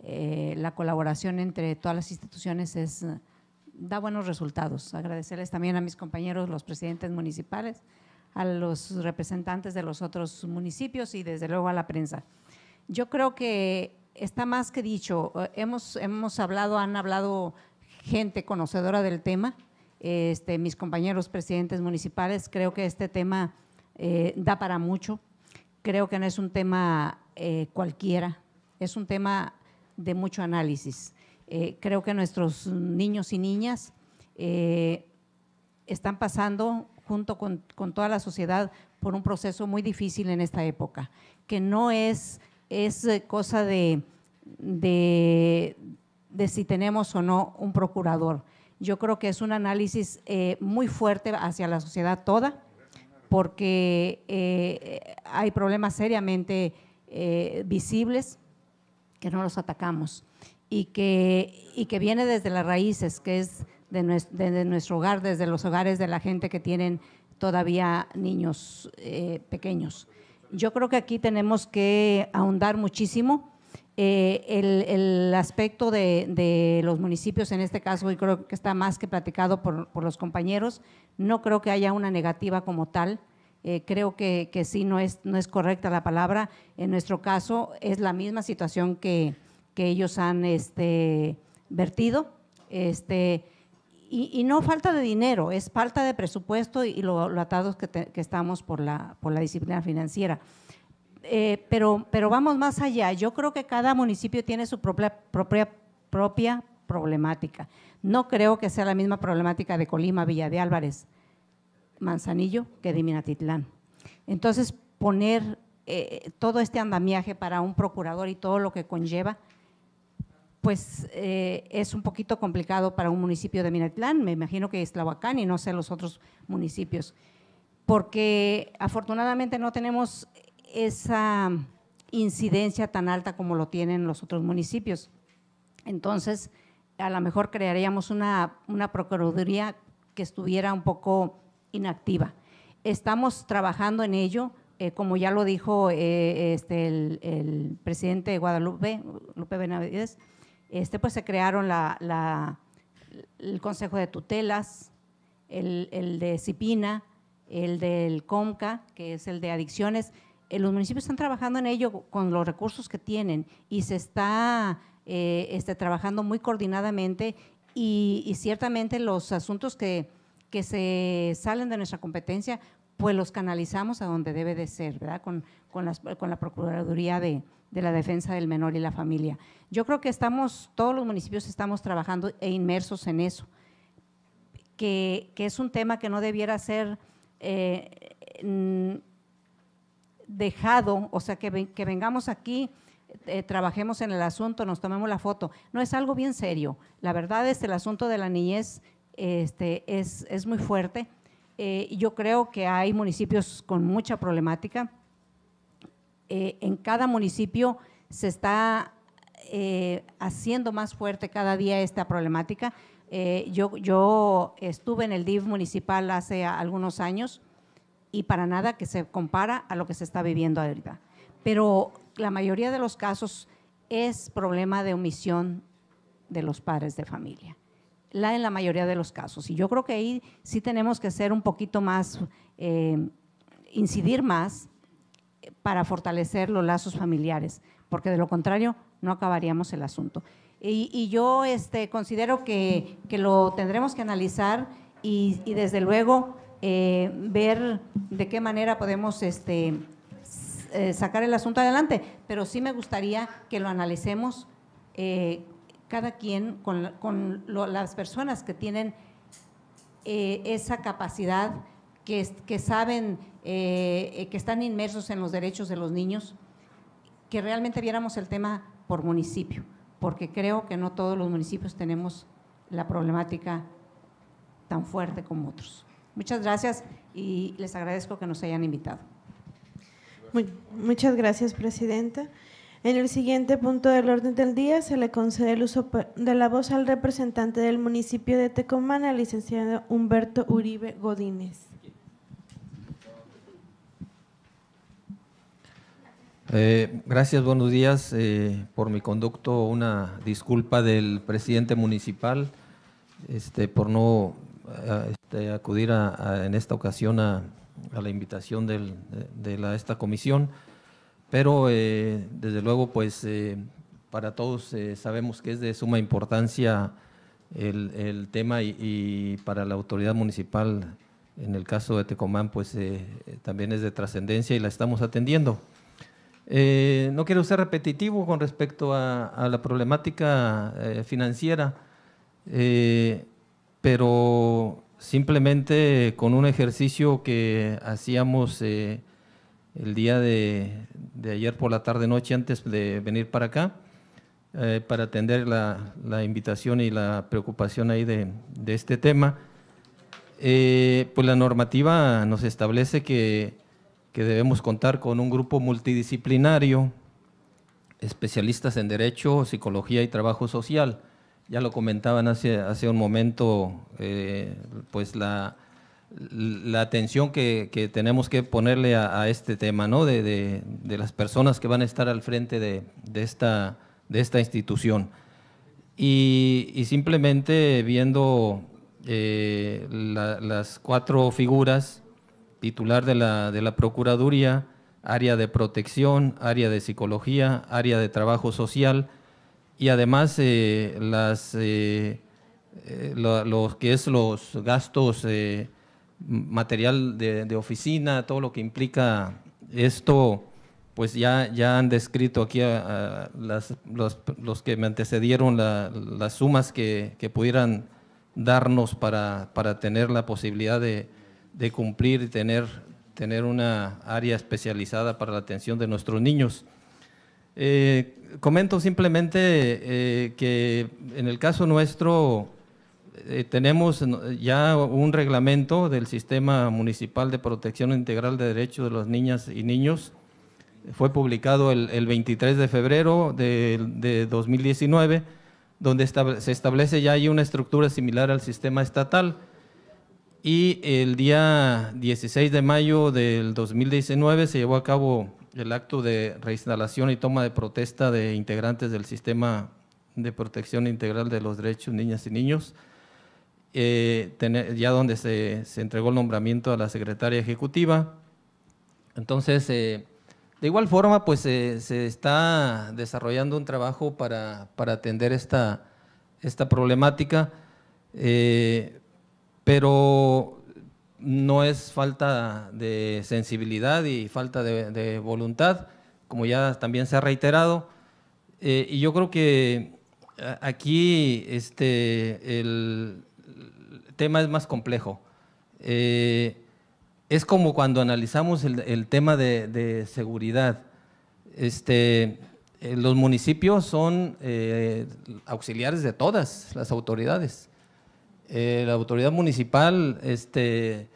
eh, la, colaboración entre todas las instituciones es, da buenos resultados. Agradecerles también a mis compañeros, los presidentes municipales, a los representantes de los otros municipios y desde luego a la prensa. Yo creo que está más que dicho, eh, hemos, hemos hablado, han hablado gente conocedora del tema, este, mis compañeros presidentes municipales, creo que este tema eh, da para mucho, creo que no es un tema eh, cualquiera, es un tema de mucho análisis. creo que nuestros niños y niñas están pasando junto con, toda la sociedad por un proceso muy difícil en esta época, que no es, es eh, cosa de, de, si tenemos o no un procurador. Yo creo que es un análisis eh, muy fuerte hacia la sociedad toda, porque eh, hay problemas seriamente visibles que no los atacamos y que, y que viene desde las raíces, que es de nuestro, hogar, desde los hogares de la gente que tienen todavía niños eh, pequeños. Yo creo que aquí tenemos que ahondar muchísimo. Eh, el, el, aspecto de, de, los municipios en este caso, y creo que está más que platicado por, por los compañeros, no creo que haya una negativa como tal. Eh, creo que, que, sí, no es, no es correcta la palabra. En nuestro caso es la misma situación que, que ellos han este, vertido. Este, y, no falta de dinero, es falta de presupuesto y, lo, atados que, estamos por la, por la disciplina financiera. Eh, pero, pero vamos más allá. Yo creo que cada municipio tiene su propia, propia, propia problemática. No creo que sea la misma problemática de Colima, Villa de Álvarez, Manzanillo que de Minatitlán. Entonces, poner eh, todo este andamiaje para un procurador y todo lo que conlleva pues eh, es un poquito complicado para un municipio de Minatlán, me imagino que es Tlahuacán y no sé los otros municipios, porque afortunadamente no tenemos esa incidencia tan alta como lo tienen los otros municipios. Entonces, a lo mejor crearíamos una, procuraduría que estuviera un poco inactiva. Estamos trabajando en ello, eh, como ya lo dijo eh, este, el, el, presidente de Guadalupe, Lupe Benavides, este, pues se crearon el Consejo de Tutelas, el, de Cipina, el del COMCA, que es el de adicciones. Eh, los municipios están trabajando en ello con los recursos que tienen y se está eh, este, trabajando muy coordinadamente y, ciertamente los asuntos que, que se salen de nuestra competencia, pues los canalizamos a donde debe de ser, ¿verdad? Con, la Procuraduría de, la Defensa del Menor y la Familia. Yo creo que estamos, todos los municipios estamos trabajando e inmersos en eso, que, es un tema que no debiera ser eh, mm, dejado, o sea, que, que vengamos aquí, eh, trabajemos en el asunto, nos tomemos la foto. No es algo bien serio. La verdad es que el asunto de la niñez este, es, es muy fuerte eh, yo creo que hay municipios con mucha problemática. Eh, en cada municipio se está eh, haciendo más fuerte cada día esta problemática. yo, yo estuve en el DIF municipal hace algunos años y para nada que se compara a lo que se está viviendo ahorita. Pero la mayoría de los casos es problema de omisión de los padres de familia la en la mayoría de los casos. Y yo creo que ahí sí tenemos que hacer un poquito más, eh, incidir más para fortalecer los lazos familiares, porque de lo contrario no acabaríamos el asunto. Y, yo este, considero que, lo tendremos que analizar y, desde luego eh, ver de qué manera podemos este, eh, sacar el asunto adelante, pero sí me gustaría que lo analicemos cada quien con, con las personas que tienen eh, esa capacidad, que, que saben, eh, que están inmersos en los derechos de los niños, que realmente viéramos el tema por municipio, porque creo que no todos los municipios tenemos la problemática tan fuerte como otros. Muchas gracias y les agradezco que nos hayan invitado. muchas gracias, Presidenta. En el siguiente punto del orden del día se le concede el uso de la voz al representante del municipio de Tecomán, el licenciado Humberto Uribe Godínez. Eh, gracias, buenos días. Eh, por mi conducto, una disculpa del presidente municipal este, por no este, acudir en esta ocasión a, la invitación de, de la, esta comisión. Pero eh, desde luego, pues eh, para todos eh, sabemos que es de suma importancia el, tema y, para la autoridad municipal, en el caso de Tecomán, pues también es de trascendencia y la estamos atendiendo. no quiero ser repetitivo con respecto a la problemática financiera, pero simplemente con un ejercicio que hacíamos el día de, ayer por la tarde noche antes de venir para acá, eh, para atender la, invitación y la preocupación ahí de, este tema. Eh, pues la normativa nos establece que, debemos contar con un grupo multidisciplinario, especialistas en derecho, psicología y trabajo social. Ya lo comentaban hace, hace un momento, eh, pues la, la atención que, tenemos que ponerle a, este tema, ¿no? De, las personas que van a estar al frente de, de esta, institución. Y, simplemente viendo eh, las cuatro figuras, titular de la, Procuraduría, área de protección, área de psicología, área de trabajo social y además eh, las, eh, que es los gastos material de, oficina, todo lo que implica esto, pues ya, ya han descrito aquí los, que me antecedieron las sumas que, pudieran darnos para, para, tener la posibilidad de, cumplir y tener, tener una área especializada para la atención de nuestros niños. Eh, comento simplemente eh, que en el caso nuestro eh, tenemos ya un reglamento del Sistema Municipal de Protección Integral de Derechos de las Niñas y Niños. Fue publicado el, 23 de febrero de, 2019, donde se establece ya hay una estructura similar al sistema estatal. Y el día 16 de mayo del 2019 se llevó a cabo el acto de reinstalación y toma de protesta de integrantes del sistema de protección integral de los derechos niñas y niños. Eh, ya donde se, entregó el nombramiento a la secretaria ejecutiva. Entonces, eh, de igual forma, pues eh, se está desarrollando un trabajo para, atender esta, esta problemática, pero no es falta de sensibilidad y falta de, de voluntad, como ya también se ha reiterado. y yo creo que aquí este, el, tema es más complejo. Eh, es como cuando analizamos el, tema de, seguridad. Este, eh, los municipios son eh, auxiliares de todas las autoridades. la autoridad municipal, este,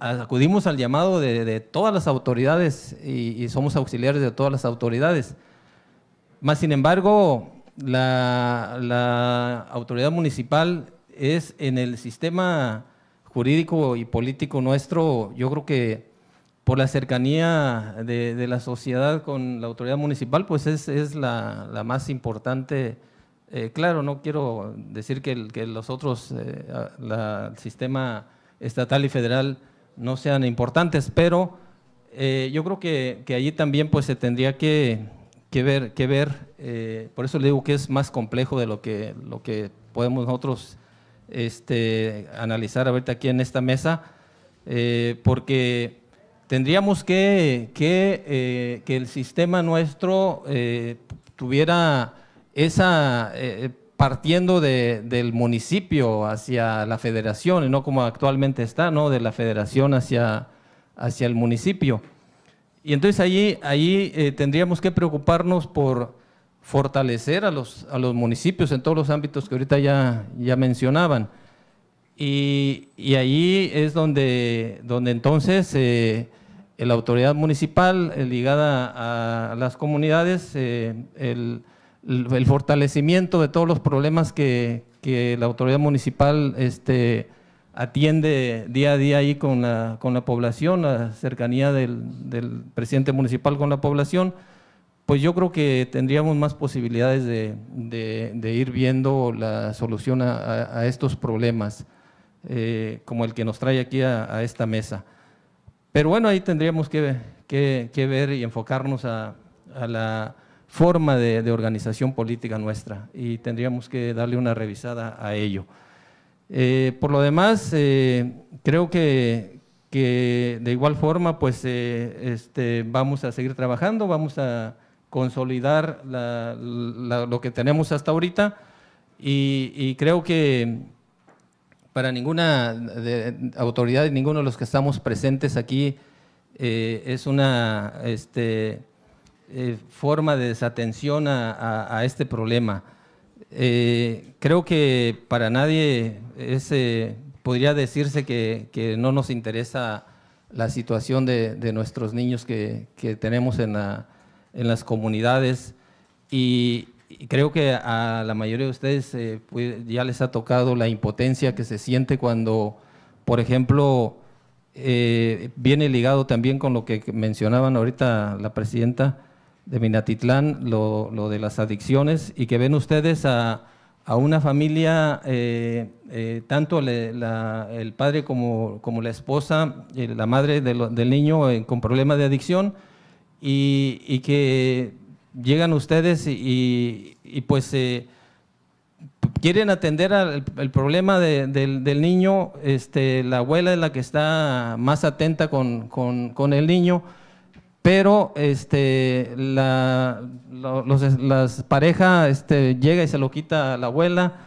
acudimos al llamado de, todas las autoridades y, somos auxiliares de todas las autoridades. Más sin embargo, la, la autoridad municipal es en el sistema jurídico y político nuestro, yo creo que por la cercanía de, la sociedad con la autoridad municipal, pues es, la, más importante. Eh, claro, no quiero decir que, los otros, eh, el sistema estatal y federal no sean importantes, pero eh, yo creo que, allí también pues se tendría que, que ver, que ver por eso le digo que es más complejo de lo que, lo que podemos nosotros este, analizar ahorita aquí en esta mesa, eh, porque tendríamos que que, eh, que, el sistema nuestro eh, tuviera esa, partiendo del municipio hacia la federación, y no como actualmente está, ¿no? de la federación hacia, hacia el municipio. Y entonces ahí allí tendríamos que preocuparnos por fortalecer a los, municipios en todos los ámbitos que ahorita ya, mencionaban. Y, y ahí es donde, donde entonces eh, la autoridad municipal eh, ligada a las comunidades, eh, el, fortalecimiento de todos los problemas que, la autoridad municipal este, atiende día a día ahí con la, población, la cercanía del presidente municipal con la población, pues yo creo que tendríamos más posibilidades de, ir viendo la solución a, estos problemas, eh, como el que nos trae aquí a, esta mesa. Pero bueno, ahí tendríamos que, ver y enfocarnos a, la forma de, organización política nuestra y tendríamos que darle una revisada a ello. Eh, por lo demás, eh, creo que, de igual forma, pues este, vamos a seguir trabajando, vamos a consolidar lo que tenemos hasta ahorita y, creo que para ninguna de, autoridad, ninguno de los que estamos presentes aquí eh, es una este, eh, forma de desatención a, este problema. Eh, creo que para nadie podría decirse que, no nos interesa la situación de, nuestros niños que, que tenemos en la en las comunidades y, creo que a la mayoría de ustedes eh, pues, ya les ha tocado la impotencia que se siente cuando, por ejemplo, eh, viene ligado también con lo que mencionaban ahorita la presidenta de Minatitlán, lo, lo de las adicciones, y que ven ustedes a, una familia, eh, tanto el padre como, como la esposa, la madre del niño con problemas de adicción, y, que llegan ustedes y, pues eh, quieren atender al el problema del, niño, este, la abuela es la que está más atenta con, el niño, pero este, la, las pareja este, llega y se lo quita a la abuela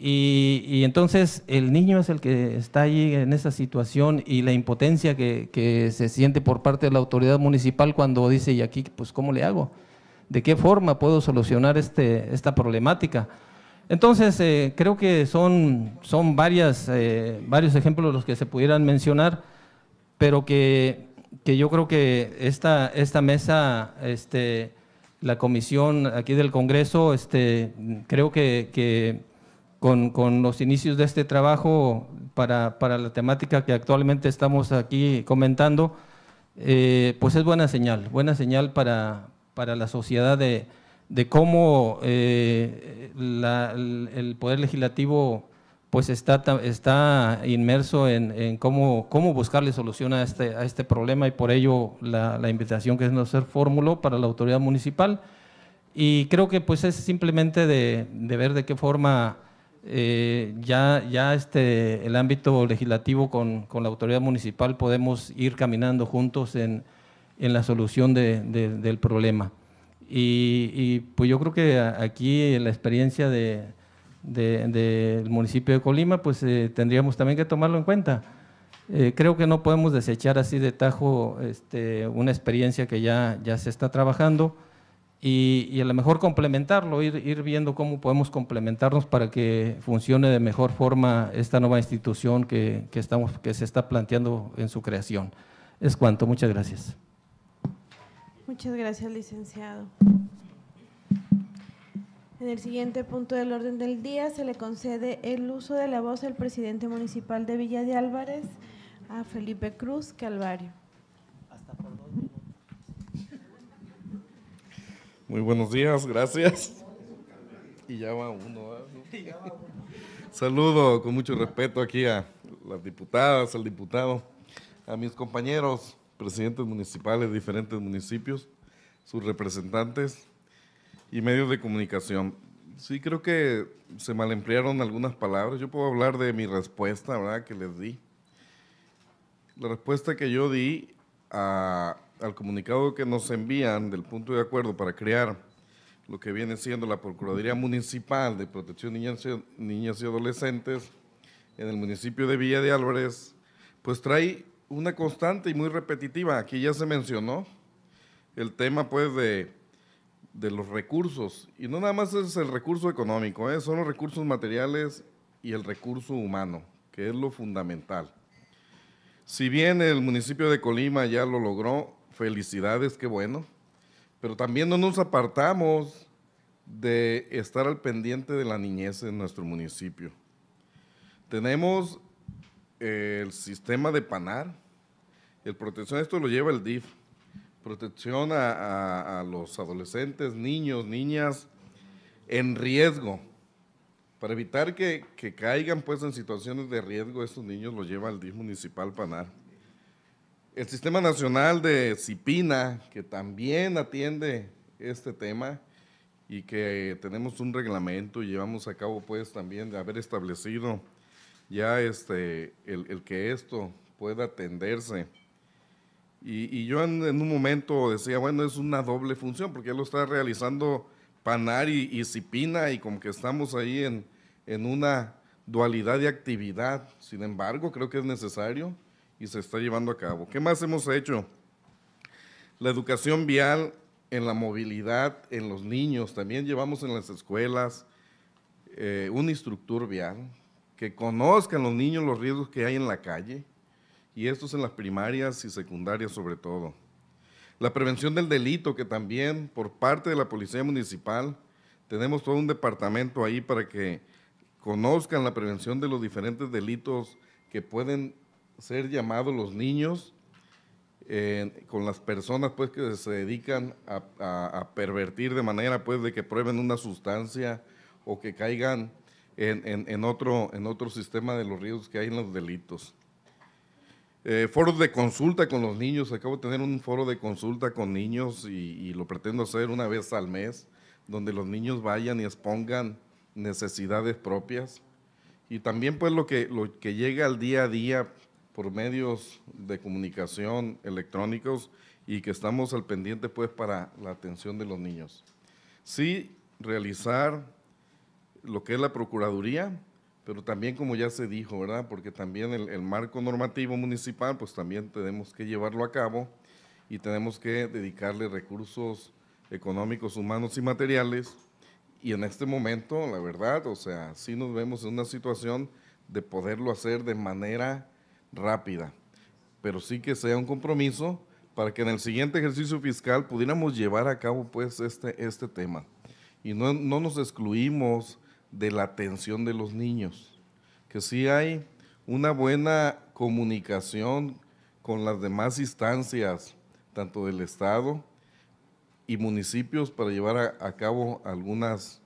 y, entonces el niño es el que está allí en esa situación y la impotencia que, se siente por parte de la autoridad municipal cuando dice, ¿y aquí pues cómo le hago? ¿De qué forma puedo solucionar este, esta problemática? Entonces, eh, creo que son, son varias, eh, varios ejemplos los que se pudieran mencionar, pero que, que yo creo que esta, esta mesa, este, la comisión aquí del Congreso, este, creo que con, los inicios de este trabajo para, la temática que actualmente estamos aquí comentando, eh, pues es buena señal, buena señal para, para la sociedad de, cómo eh, el Poder Legislativo pues está, está inmerso en, cómo, cómo buscarle solución a este, a este problema y por ello la, invitación que es ser fórmula para la autoridad municipal. Y creo que pues es simplemente de, de ver de qué forma eh, ya, ya este, el ámbito legislativo con, con, la autoridad municipal podemos ir caminando juntos en, en la solución del problema. Y, pues yo creo que aquí la experiencia del municipio de Colima, pues eh, tendríamos también que tomarlo en cuenta. Eh, creo que no podemos desechar así de tajo este, una experiencia que ya, ya se está trabajando y, a lo mejor complementarlo, ir, viendo cómo podemos complementarnos para que funcione de mejor forma esta nueva institución que, estamos, que se está planteando en su creación. Es cuanto, muchas gracias. Muchas gracias, licenciado. En el siguiente punto del orden del día se le concede el uso de la voz al presidente municipal de Villa de Álvarez, a Felipe Cruz Calvario. Muy buenos días, gracias. Y ya va uno. Saludo con mucho respeto aquí a las diputadas, al diputado, a mis compañeros, presidentes municipales de diferentes municipios, sus representantes y medios de comunicación. Sí, creo que se malemplearon algunas palabras. Yo puedo hablar de mi respuesta, ¿verdad?, que les di. La respuesta que yo di a al comunicado que nos envían del punto de acuerdo para crear lo que viene siendo la Procuraduría Municipal de Protección de Niñas, y Adolescentes en el municipio de Villa de Álvarez, pues trae una constante y muy repetitiva. Aquí ya se mencionó el tema pues de, los recursos, y no nada más es el recurso económico, ¿eh? son los recursos materiales y el recurso humano, que es lo fundamental. Si bien el municipio de Colima ya lo logró, felicidades, qué bueno. Pero también no nos apartamos de estar al pendiente de la niñez en nuestro municipio. Tenemos eh, el sistema de PANAR, el protección, esto lo lleva el DIF, protección a, los adolescentes, niños, niñas en riesgo. Para evitar que, que, caigan pues en situaciones de riesgo, estos niños los lleva el DIF municipal PANAR. El Sistema Nacional de Cipina, que también atiende este tema y que tenemos un reglamento y llevamos a cabo pues también de haber establecido ya este, el, que esto pueda atenderse. Y, yo en, un momento decía, bueno, es una doble función, porque lo está realizando Panar y, y Cipina, y como que estamos ahí en, en una dualidad de actividad. Sin embargo, creo que es necesario y se está llevando a cabo. ¿Qué más hemos hecho? La educación vial en la movilidad, en los niños, también llevamos en las escuelas eh, un instructor vial, que conozcan los niños los riesgos que hay en la calle, y esto es en las primarias y secundarias sobre todo. La prevención del delito, que también por parte de la Policía Municipal tenemos todo un departamento ahí para que conozcan la prevención de los diferentes delitos que pueden ser llamados los niños eh, con las personas pues que se dedican a, a, pervertir de manera pues de que prueben una sustancia o que caigan en, en, otro, en otro sistema de los riesgos que hay en los delitos. Eh, foros de consulta con los niños, acabo de tener un foro de consulta con niños y, lo pretendo hacer una vez al mes, donde los niños vayan y expongan necesidades propias. Y también pues lo que, lo que llega al día a día por medios de comunicación electrónicos y que estamos al pendiente pues para la atención de los niños. Sí, realizar lo que es la Procuraduría, pero también como ya se dijo, ¿verdad? Porque también el, el marco normativo municipal pues también tenemos que llevarlo a cabo y tenemos que dedicarle recursos económicos, humanos y materiales. Y en este momento, la verdad, o sea, sí nos vemos en una situación de poderlo hacer de manera rápida, pero sí que sea un compromiso para que en el siguiente ejercicio fiscal pudiéramos llevar a cabo pues este, este tema. Y no, no nos excluimos de la atención de los niños, que sí hay una buena comunicación con las demás instancias, tanto del Estado y municipios, para llevar a, a cabo algunas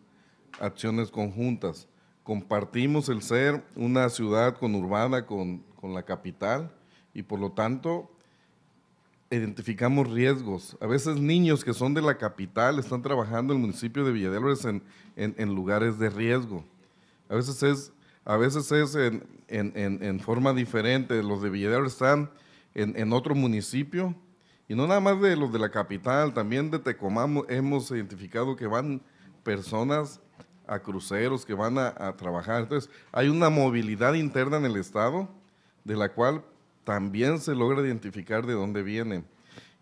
acciones conjuntas. Compartimos el ser una ciudad conurbana con con la capital y por lo tanto identificamos riesgos. A veces niños que son de la capital están trabajando en el municipio de Villa de en, en, lugares de riesgo. A veces es, a veces es en, en forma diferente. Los de Villa de están en, otro municipio y no nada más de los de la capital, también de Tecomán hemos identificado que van personas a cruceros, que van a, a trabajar. Entonces, hay una movilidad interna en el Estado de la cual también se logra identificar de dónde vienen.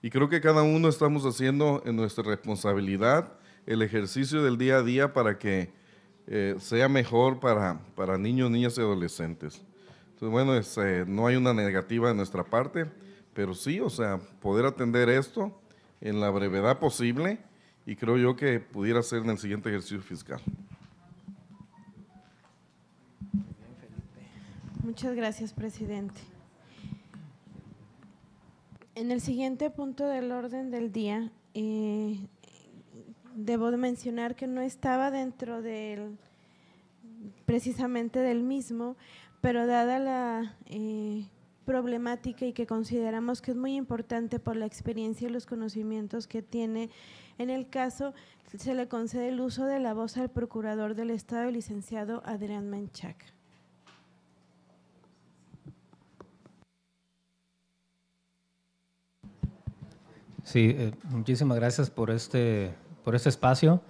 Y creo que cada uno estamos haciendo en nuestra responsabilidad el ejercicio del día a día para que eh, sea mejor para, niños, niñas y adolescentes. Entonces, bueno, eh, no hay una negativa de nuestra parte, pero sí, o sea, poder atender esto en la brevedad posible y creo yo que pudiera ser en el siguiente ejercicio fiscal. Muchas gracias, presidente. En el siguiente punto del orden del día, eh, debo mencionar que no estaba dentro del, precisamente del mismo, pero dada la eh, problemática y que consideramos que es muy importante por la experiencia y los conocimientos que tiene en el caso, se le concede el uso de la voz al procurador del Estado, el licenciado Adrián Menchaca. Sí, eh, muchísimas gracias por este, por este espacio.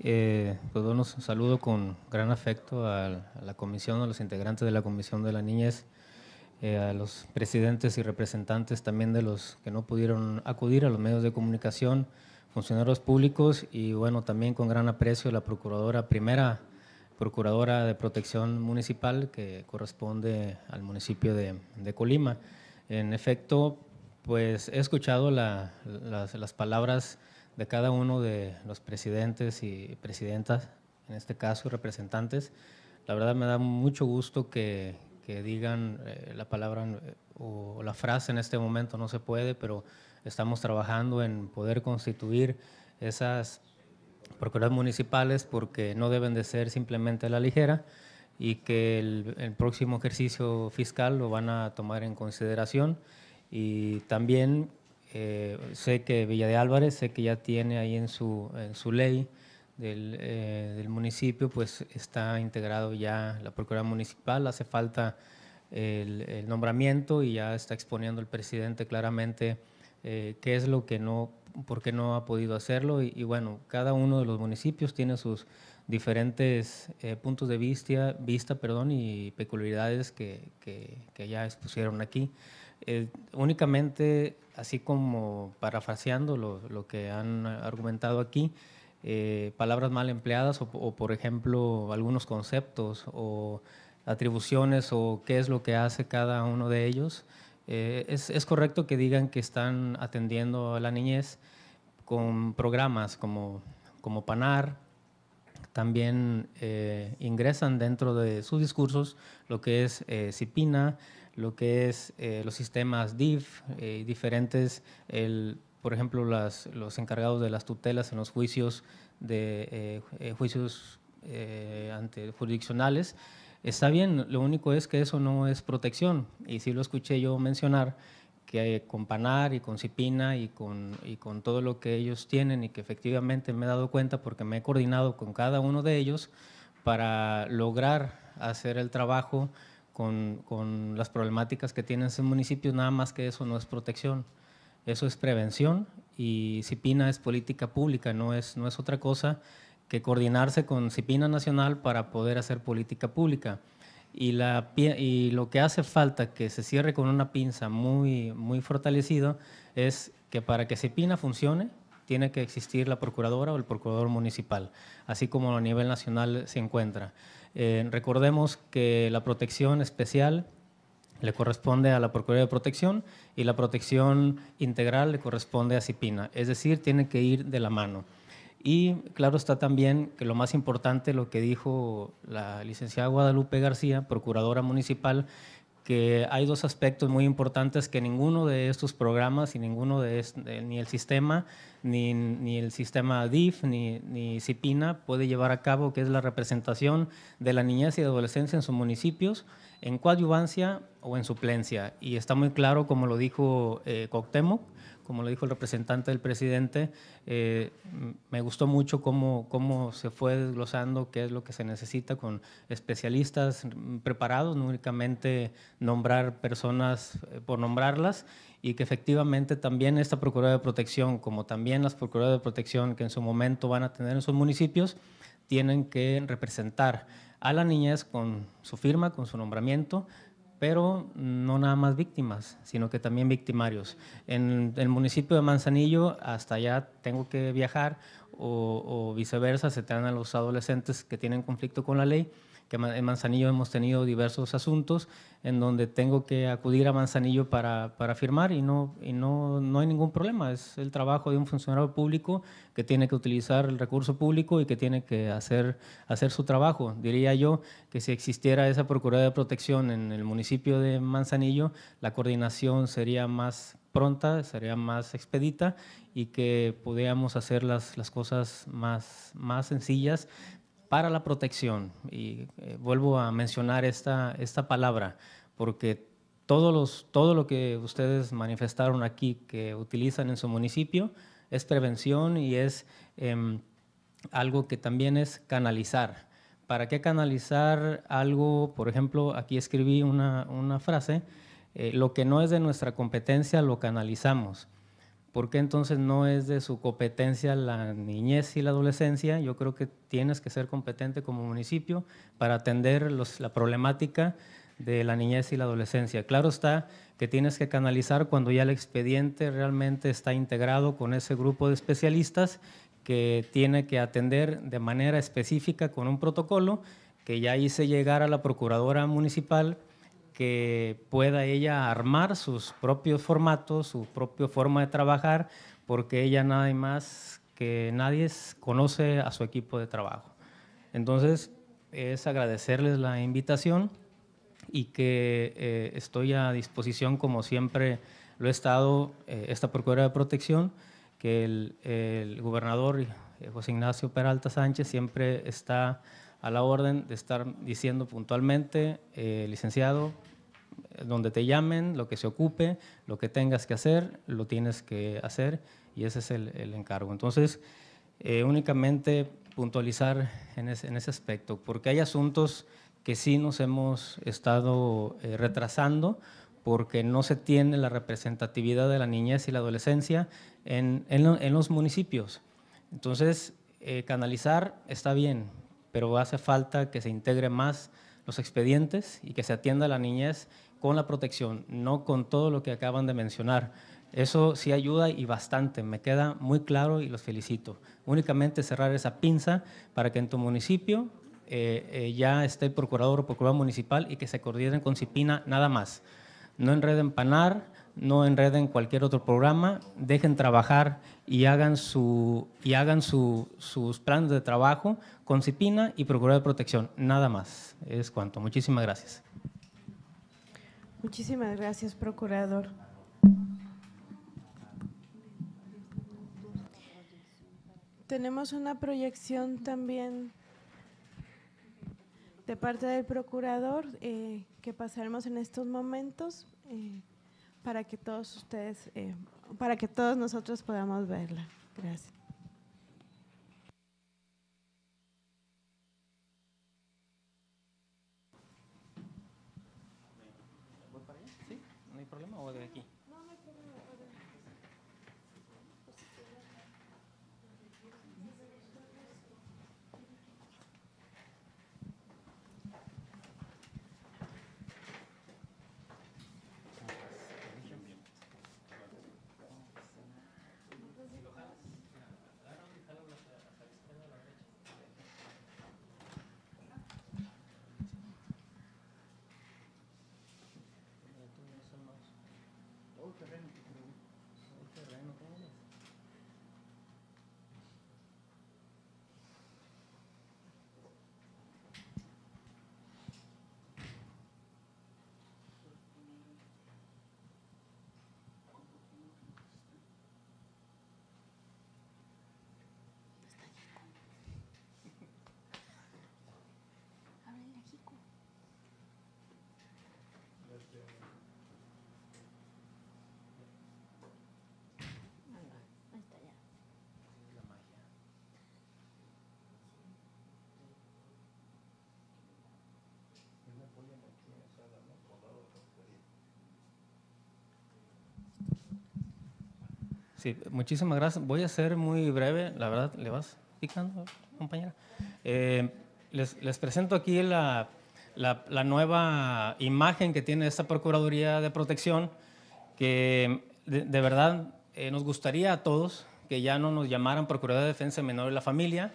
Eh, pues saludo con gran afecto a, la comisión, a los integrantes de la Comisión de la Niñez, eh, a los presidentes y representantes también de los que no pudieron acudir a los medios de comunicación, funcionarios públicos y bueno, también con gran aprecio a la procuradora primera procuradora de protección municipal que corresponde al municipio de Colima. En efecto, pues he escuchado las, palabras de cada uno de los presidentes y presidentas, en este caso representantes. La verdad me da mucho gusto que, digan eh, la palabra eh, o la frase en este momento no se puede, pero estamos trabajando en poder constituir esas procuradurías municipales porque no deben de ser simplemente la ligera y que el próximo ejercicio fiscal lo van a tomar en consideración y también eh, sé que Villa de Álvarez, sé que ya tiene ahí en su, ley eh, del, municipio, pues está integrado ya la Procuraduría Municipal, hace falta el, nombramiento y ya está exponiendo el presidente claramente eh, qué es lo que no, por qué no ha podido hacerlo. Y, bueno, cada uno de los municipios tiene sus diferentes puntos de vista, vista perdón, y peculiaridades que ya expusieron aquí. Eh, únicamente, así como parafraseando lo, que han argumentado aquí, eh, palabras mal empleadas o, por ejemplo, algunos conceptos o atribuciones o qué es lo que hace cada uno de ellos. Eh, es, es, correcto que digan que están atendiendo a la niñez con programas como, como PANAR, también ingresan dentro de sus discursos lo que es CIPINA, lo que es eh, los sistemas DIF, eh, diferentes, el, por ejemplo, las, los encargados de las tutelas en los juicios, de, eh, juicios ante jurisdiccionales. Está bien, lo único es que eso no es protección. Y sí lo escuché yo mencionar que con Panar y con Cipina y con, y con todo lo que ellos tienen y que efectivamente me he dado cuenta porque me he coordinado con cada uno de ellos para lograr hacer el trabajo con, las problemáticas que tiene ese municipio, nada más que eso no es protección, eso es prevención y CIPINA es política pública, no es, no es otra cosa que coordinarse con CIPINA Nacional para poder hacer política pública. Y, la, y lo que hace falta que se cierre con una pinza muy, muy fortalecida es que para que CIPINA funcione, tiene que existir la procuradora o el procurador municipal, así como a nivel nacional se encuentra. Eh, recordemos que la protección especial le corresponde a la Procuraduría de Protección y la protección integral le corresponde a CIPINA, es decir, tiene que ir de la mano. Y claro está también que lo más importante, lo que dijo la licenciada Guadalupe García, procuradora municipal, que hay dos aspectos muy importantes que ninguno de estos programas y ninguno de, ni el sistema, ni, ni el sistema DIF, ni, ni CIPINA puede llevar a cabo, que es la representación de la niñez y adolescencia en sus municipios, en coadyuvancia o en suplencia. Y está muy claro, como lo dijo eh, Coctemoc, como lo dijo el representante del presidente, eh, me gustó mucho cómo, cómo se fue desglosando qué es lo que se necesita con especialistas preparados, no únicamente nombrar personas eh, por nombrarlas, y que efectivamente también esta Procuraduría de Protección, como también las Procuradurías de Protección que en su momento van a tener en sus municipios, tienen que representar a la niñez con su firma, con su nombramiento, pero no nada más víctimas, sino que también victimarios. En el municipio de Manzanillo, hasta allá tengo que viajar o, viceversa, se traen a los adolescentes que tienen conflicto con la ley que en Manzanillo hemos tenido diversos asuntos en donde tengo que acudir a Manzanillo para, firmar y, no, y no, no hay ningún problema. Es el trabajo de un funcionario público que tiene que utilizar el recurso público y que tiene que hacer, hacer su trabajo. Diría yo que si existiera esa Procuraduría de Protección en el municipio de Manzanillo, la coordinación sería más pronta, sería más expedita y que pudiéramos hacer las, las cosas más, más sencillas para la protección. Y eh, vuelvo a mencionar esta, esta palabra, porque todos los, todo lo que ustedes manifestaron aquí que utilizan en su municipio es prevención y es em, algo que también es canalizar. ¿Para qué canalizar algo? Por ejemplo, aquí escribí una, frase, eh, lo que no es de nuestra competencia lo canalizamos. ¿por qué entonces no es de su competencia la niñez y la adolescencia? Yo creo que tienes que ser competente como municipio para atender la problemática de la niñez y la adolescencia. Claro está que tienes que canalizar cuando ya el expediente realmente está integrado con ese grupo de especialistas que tiene que atender de manera específica con un protocolo que ya hice llegar a la Procuradora Municipal que pueda ella armar sus propios formatos, su propia forma de trabajar, porque ella nada más que nadie conoce a su equipo de trabajo. Entonces, es agradecerles la invitación y que eh, estoy a disposición, como siempre lo he estado, eh, esta Procuraduría de Protección, que el, el gobernador eh, José Ignacio Peralta Sánchez siempre está a la orden de estar diciendo puntualmente, eh, licenciado, donde te llamen, lo que se ocupe, lo que tengas que hacer, lo tienes que hacer y ese es el, encargo. Entonces, eh, únicamente puntualizar en, ese aspecto, porque hay asuntos que sí nos hemos estado eh, retrasando porque no se tiene la representatividad de la niñez y la adolescencia en, los municipios. Entonces, canalizar está bien, pero hace falta que se integre más los expedientes y que se atienda a la niñez con la protección, no con todo lo que acaban de mencionar. Eso sí ayuda y bastante, me queda muy claro y los felicito. Únicamente cerrar esa pinza para que en tu municipio eh, eh, ya esté el procurador o procurador municipal y que se coordinen con CIPINA nada más. No enreden panar no enreden cualquier otro programa, dejen trabajar y hagan, su, y hagan sus planes de trabajo con CIPINA y procurador de Protección. Nada más. Es cuanto. Muchísimas gracias. Muchísimas gracias, Procurador. Tenemos una proyección también de parte del Procurador eh, que pasaremos en estos momentos. Eh, para que todos ustedes, eh, para que todos nosotros podamos verla. Gracias. Sí, muchísimas gracias. Voy a ser muy breve, la verdad, le vas picando, compañera. Eh, les, presento aquí la, la, nueva imagen que tiene esta Procuraduría de Protección, que de, verdad eh, nos gustaría a todos que ya no nos llamaran Procuraduría de Defensa Menor de la Familia,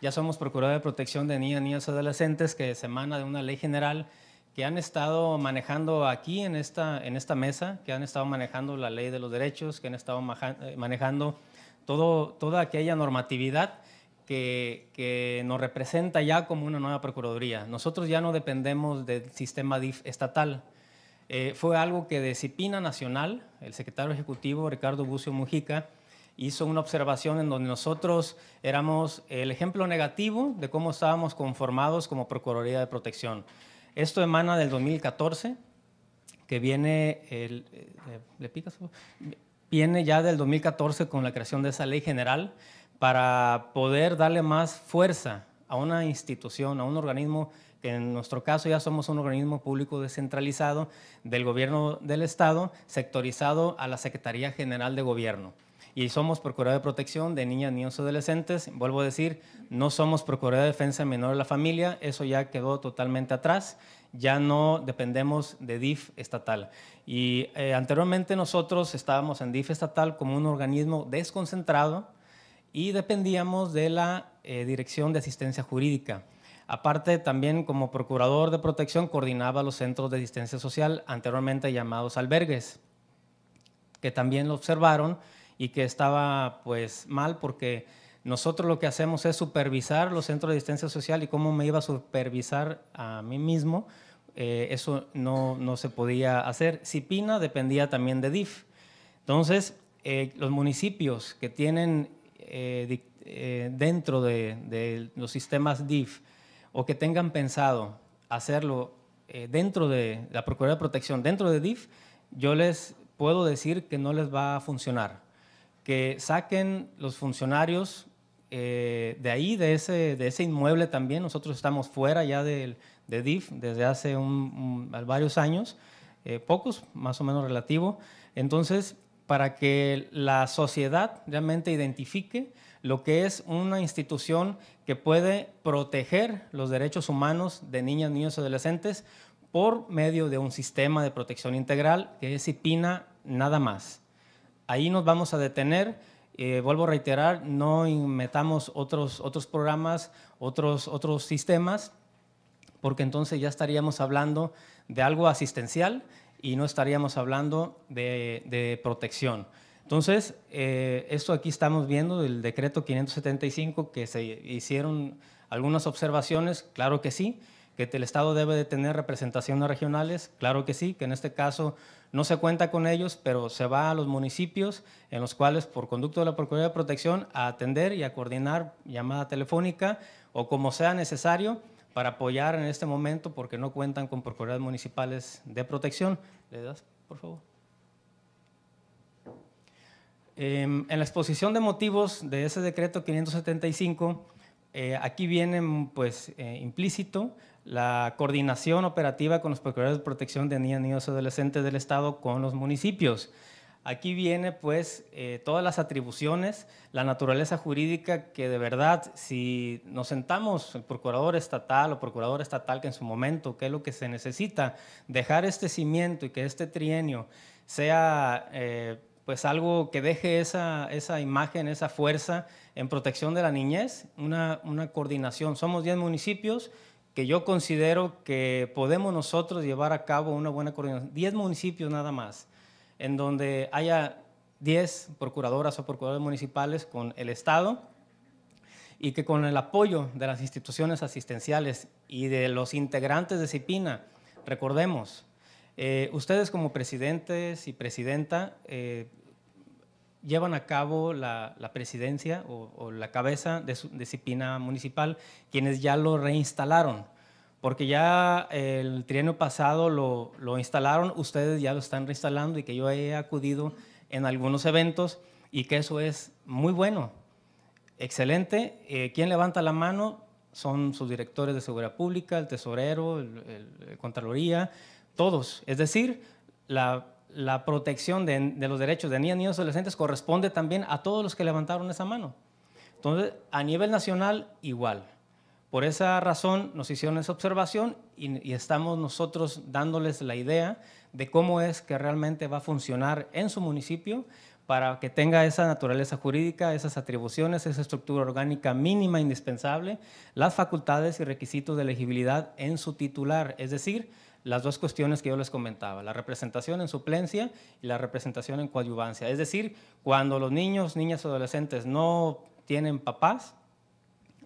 ya somos Procuraduría de Protección de Niñas, Niños y Adolescentes, que semana de una ley general que han estado manejando aquí en esta, mesa, que han estado manejando la ley de los derechos, que han estado eh, manejando toda aquella normatividad que, nos representa ya como una nueva Procuraduría. Nosotros ya no dependemos del sistema DIF estatal. Eh, fue algo que de Cipina Nacional, el secretario ejecutivo Ricardo Bucio Mujica, hizo una observación en donde nosotros éramos el ejemplo negativo de cómo estábamos conformados como Procuraduría de Protección. Esto emana del 2014, que viene, el, eh, eh, viene ya del 2014 con la creación de esa ley general para poder darle más fuerza a una institución, a un organismo que en nuestro caso ya somos un organismo público descentralizado del gobierno del Estado, sectorizado a la Secretaría General de Gobierno y somos procurador de Protección de Niñas, Niños y Adolescentes. Vuelvo a decir, no somos procurador de Defensa Menor de la Familia, eso ya quedó totalmente atrás, ya no dependemos de DIF estatal. Y eh, anteriormente nosotros estábamos en DIF estatal como un organismo desconcentrado y dependíamos de la eh, Dirección de Asistencia Jurídica. Aparte, también como procurador de protección coordinaba los centros de asistencia social, anteriormente llamados albergues, que también lo observaron y que estaba pues mal porque nosotros lo que hacemos es supervisar los centros de asistencia social y cómo me iba a supervisar a mí mismo, eh, eso no, se podía hacer. CIPINA dependía también de DIF. Entonces, eh, los municipios que tienen eh, dentro de, de, los sistemas DIF o que tengan pensado hacerlo dentro de la Procuraduría de Protección, dentro de DIF, yo les puedo decir que no les va a funcionar que saquen los funcionarios eh, de ahí, de ese, inmueble también. Nosotros estamos fuera ya del, de DIF desde hace varios años, eh, pocos, más o menos relativo. Entonces, para que la sociedad realmente identifique lo que es una institución que puede proteger los derechos humanos de niñas, niños y adolescentes por medio de un sistema de protección integral que es IPINA nada más ahí nos vamos a detener. Eh, vuelvo a reiterar, no metamos otros, otros programas, otros, otros sistemas, porque entonces ya estaríamos hablando de algo asistencial y no estaríamos hablando de, protección. Entonces, eh, esto aquí estamos viendo el decreto 575 que se hicieron algunas observaciones, claro que sí, que el Estado debe de tener representaciones regionales, claro que sí, que en este caso no se cuenta con ellos, pero se va a los municipios en los cuales por conducto de la Procuraduría de Protección a atender y a coordinar llamada telefónica o como sea necesario para apoyar en este momento porque no cuentan con Procuradurías Municipales de Protección. ¿Le das, por favor? Em, en la exposición de motivos de ese decreto 575, eh, aquí viene pues eh, implícito la coordinación operativa con los procuradores de protección de niñas, niños y adolescentes del Estado con los municipios. Aquí viene pues eh, todas las atribuciones, la naturaleza jurídica que de verdad si nos sentamos el procurador estatal o procurador estatal que en su momento, qué es lo que se necesita, dejar este cimiento y que este trienio sea eh, pues algo que deje esa, imagen, esa fuerza en protección de la niñez, una, una coordinación. Somos 10 municipios, que yo considero que podemos nosotros llevar a cabo una buena coordinación. Diez municipios nada más, en donde haya diez procuradoras o procuradores municipales con el Estado y que con el apoyo de las instituciones asistenciales y de los integrantes de CIPINA, recordemos, eh, ustedes como presidentes y presidenta eh, llevan a cabo la, presidencia o, la cabeza de su disciplina municipal, quienes ya lo reinstalaron, porque ya el trienio pasado lo, lo, instalaron, ustedes ya lo están reinstalando y que yo he acudido en algunos eventos y que eso es muy bueno, excelente. Eh, ¿Quién levanta la mano? Son sus directores de seguridad pública, el tesorero, el, el Contraloría, todos. Es decir, la la protección de, los derechos de niñas, niños y adolescentes corresponde también a todos los que levantaron esa mano. Entonces, a nivel nacional, igual. Por esa razón nos hicieron esa observación y, y estamos nosotros dándoles la idea de cómo es que realmente va a funcionar en su municipio para que tenga esa naturaleza jurídica, esas atribuciones, esa estructura orgánica mínima indispensable, las facultades y requisitos de elegibilidad en su titular, es decir, las dos cuestiones que yo les comentaba, la representación en suplencia y la representación en coadyuvancia. Es decir, cuando los niños, niñas, adolescentes no tienen papás,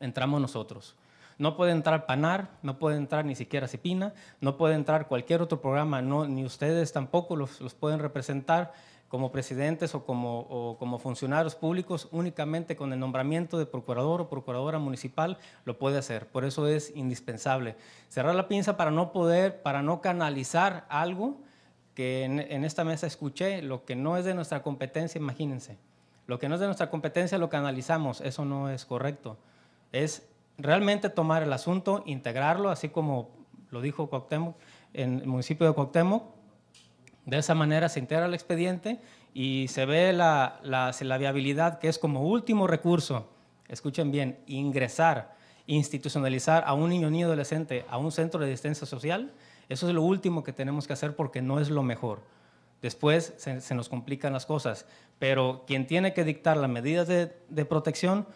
entramos nosotros. No puede entrar Panar, no puede entrar ni siquiera Cipina, no puede entrar cualquier otro programa, ni ustedes tampoco los, los pueden representar como presidentes o como, funcionarios públicos, únicamente con el nombramiento de procurador o procuradora municipal lo puede hacer. Por eso es indispensable cerrar la pinza para no poder, para no canalizar algo que en, esta mesa escuché, lo que no es de nuestra competencia, imagínense. Lo que no es de nuestra competencia lo canalizamos, eso no es correcto. Es realmente tomar el asunto, integrarlo, así como lo dijo Coctemoc, en el municipio de Coctemoc, de esa manera se integra el expediente y se ve la, viabilidad que es como último recurso, escuchen bien, ingresar, institucionalizar a un niño o niño adolescente a un centro de distancia social. Eso es lo último que tenemos que hacer porque no es lo mejor. Después se, nos complican las cosas, pero quien tiene que dictar las medidas de, protección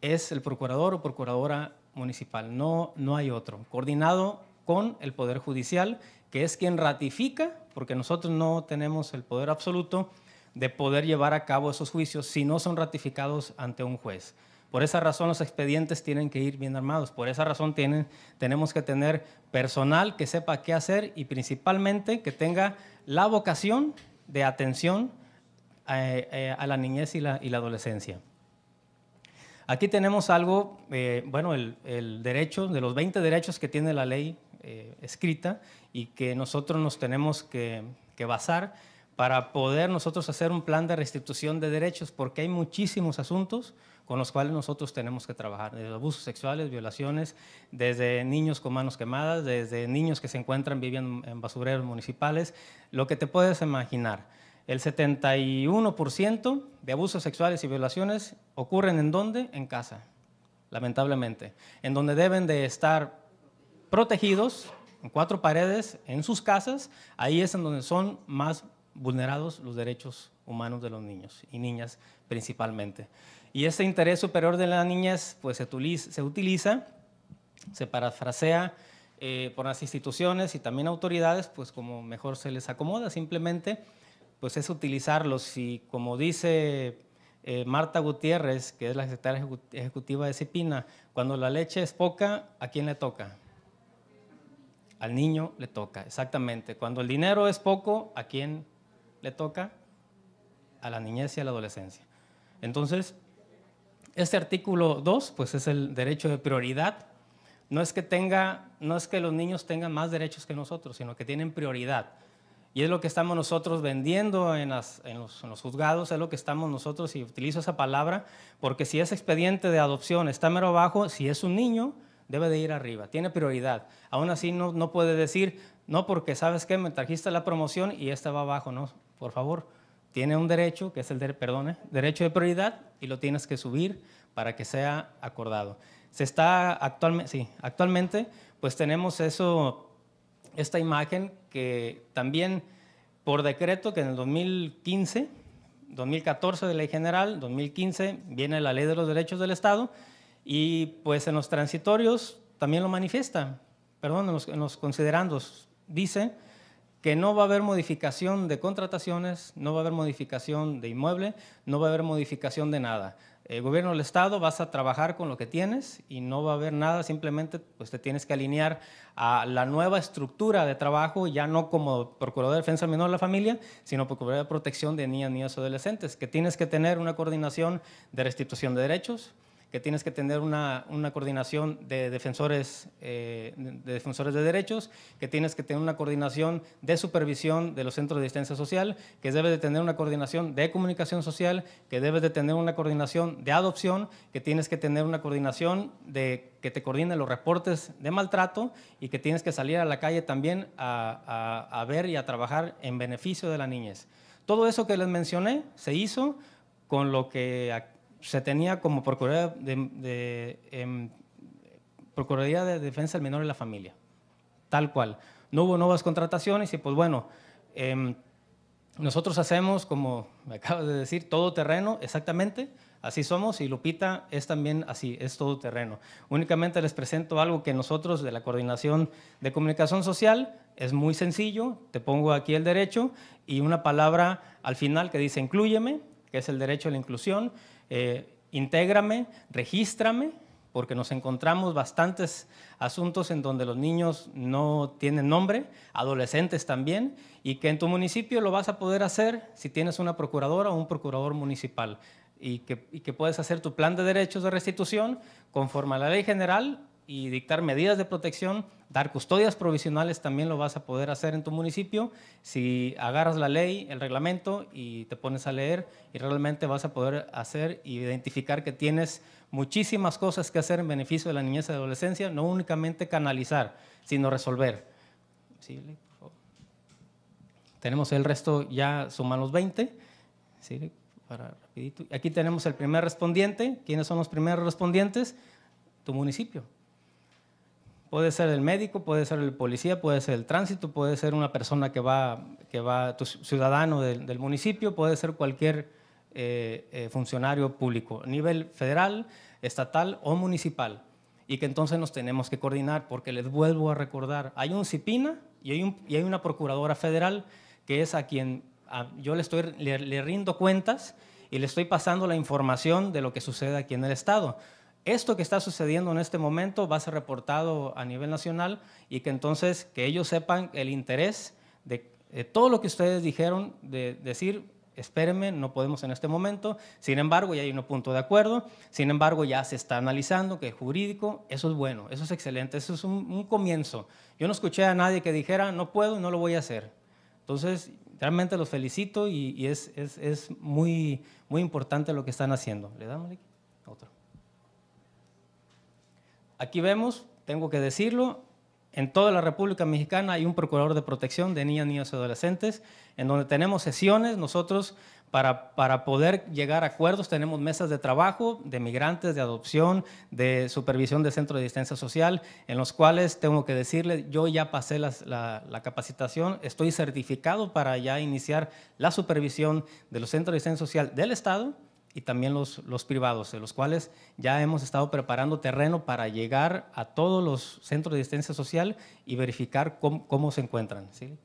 es el procurador o procuradora municipal, no, no hay otro, coordinado con el Poder Judicial que es quien ratifica, porque nosotros no tenemos el poder absoluto de poder llevar a cabo esos juicios si no son ratificados ante un juez. Por esa razón los expedientes tienen que ir bien armados, por esa razón tienen, tenemos que tener personal que sepa qué hacer y principalmente que tenga la vocación de atención eh, eh, a, la niñez y la, adolescencia. Aquí tenemos algo, eh, bueno, el, derecho, de los 20 derechos que tiene la ley eh, escrita y que nosotros nos tenemos que, basar para poder nosotros hacer un plan de restitución de derechos, porque hay muchísimos asuntos con los cuales nosotros tenemos que trabajar, desde abusos sexuales, violaciones, desde niños con manos quemadas, desde niños que se encuentran viviendo en basureros municipales, lo que te puedes imaginar. El 71% de abusos sexuales y violaciones ocurren en dónde? En casa, lamentablemente, en donde deben de estar protegidos en cuatro paredes, en sus casas, ahí es en donde son más vulnerados los derechos humanos de los niños y niñas principalmente. Y ese interés superior de las niñas pues, se, utiliza, se, utiliza, se parafrasea eh, por las instituciones y también autoridades, pues como mejor se les acomoda, simplemente pues es utilizarlos y como dice eh, Marta Gutiérrez, que es la secretaria ejecutiva de CIPINA, cuando la leche es poca, ¿a quién le toca? Al niño le toca, exactamente. Cuando el dinero es poco, ¿a quién le toca? A la niñez y a la adolescencia. Entonces, este artículo 2, pues es el derecho de prioridad. No es que tenga, no es que los niños tengan más derechos que nosotros, sino que tienen prioridad. Y es lo que estamos nosotros vendiendo en, los, juzgados, es lo que estamos nosotros, y utilizo esa palabra, porque si ese expediente de adopción está mero abajo, si es un niño, debe de ir arriba, tiene prioridad. Aún así no, no puede decir, no porque sabes que me trajiste la promoción y esta va abajo, no, por favor. Tiene un derecho, que es el de, perdone, derecho de prioridad y lo tienes que subir para que sea acordado. Se está actualmente, sí, actualmente pues tenemos eso, esta imagen que también por decreto que en el 2015, 2014 de ley general, 2015 viene la ley de los derechos del Estado, y pues en los transitorios también lo manifiesta, perdón, en los, considerandos, dice que no va a haber modificación de contrataciones, no va a haber modificación de inmueble, no va a haber modificación de nada. El gobierno del Estado vas a trabajar con lo que tienes y no va a haber nada, simplemente pues te tienes que alinear a la nueva estructura de trabajo, ya no como Procurador de Defensa Menor de la Familia, sino Procurador de Protección de Niñas, Niños y Adolescentes, que tienes que tener una coordinación de restitución de derechos, que tienes que tener una, coordinación de defensores, eh, de defensores de derechos, que tienes que tener una coordinación de supervisión de los centros de asistencia social, que debes de tener una coordinación de comunicación social, que debes de tener una coordinación de adopción, que tienes que tener una coordinación de que te coordine los reportes de maltrato y que tienes que salir a la calle también a, a ver y a trabajar en beneficio de la niñez. Todo eso que les mencioné se hizo con lo que se tenía como Procuraduría de, em, Defensa del Menor y la Familia, tal cual. No hubo nuevas contrataciones y pues bueno, em, nosotros hacemos, como me acabas de decir, todo terreno, exactamente, así somos y Lupita es también así, es todo terreno. Únicamente les presento algo que nosotros de la Coordinación de Comunicación Social es muy sencillo, te pongo aquí el derecho y una palabra al final que dice incluyeme, que es el derecho a la inclusión eh, intégrame, regístrame, porque nos encontramos bastantes asuntos en donde los niños no tienen nombre, adolescentes también, y que en tu municipio lo vas a poder hacer si tienes una procuradora o un procurador municipal, y que puedes hacer tu plan de derechos de restitución conforme a la ley general y dictar medidas de protección, dar custodias provisionales también lo vas a poder hacer en tu municipio si agarras la ley, el reglamento y te pones a leer y realmente vas a poder hacer y identificar que tienes muchísimas cosas que hacer en beneficio de la niñez y adolescencia, no únicamente canalizar, sino resolver. Tenemos el resto ya suman los 20. Aquí tenemos el primer respondiente. ¿Quiénes son los primeros respondientes? Tu municipio Puede ser el médico, puede ser el policía, puede ser el tránsito, puede ser una persona que va, que va ciudadano del, municipio, puede ser cualquier eh, eh, funcionario público, a nivel federal, estatal o municipal. Y que entonces nos tenemos que coordinar, porque les vuelvo a recordar, hay un CIPINA y hay, una procuradora federal que es a quien yo le, estoy, le rindo cuentas y le estoy pasando la información de lo que sucede aquí en el Estado esto que está sucediendo en este momento va a ser reportado a nivel nacional y que entonces que ellos sepan el interés de, todo lo que ustedes dijeron, de decir, espérenme, no podemos en este momento, sin embargo ya hay un punto de acuerdo, sin embargo ya se está analizando que es jurídico, eso es bueno, eso es excelente, eso es un, comienzo. Yo no escuché a nadie que dijera, no puedo, y no lo voy a hacer. Entonces, realmente los felicito y, es, es, es, muy, muy importante lo que están haciendo. ¿Le damos Otro. Aquí vemos, tengo que decirlo, en toda la República Mexicana hay un procurador de protección de niñas, niños y adolescentes, en donde tenemos sesiones nosotros para, poder llegar a acuerdos. Tenemos mesas de trabajo de migrantes, de adopción, de supervisión de centro de distancia social, en los cuales tengo que decirle, yo ya pasé la, la, capacitación, estoy certificado para ya iniciar la supervisión de los centros de distancia social del Estado y también los, privados, de los cuales ya hemos estado preparando terreno para llegar a todos los centros de asistencia social y verificar cómo, se encuentran. ¿sí?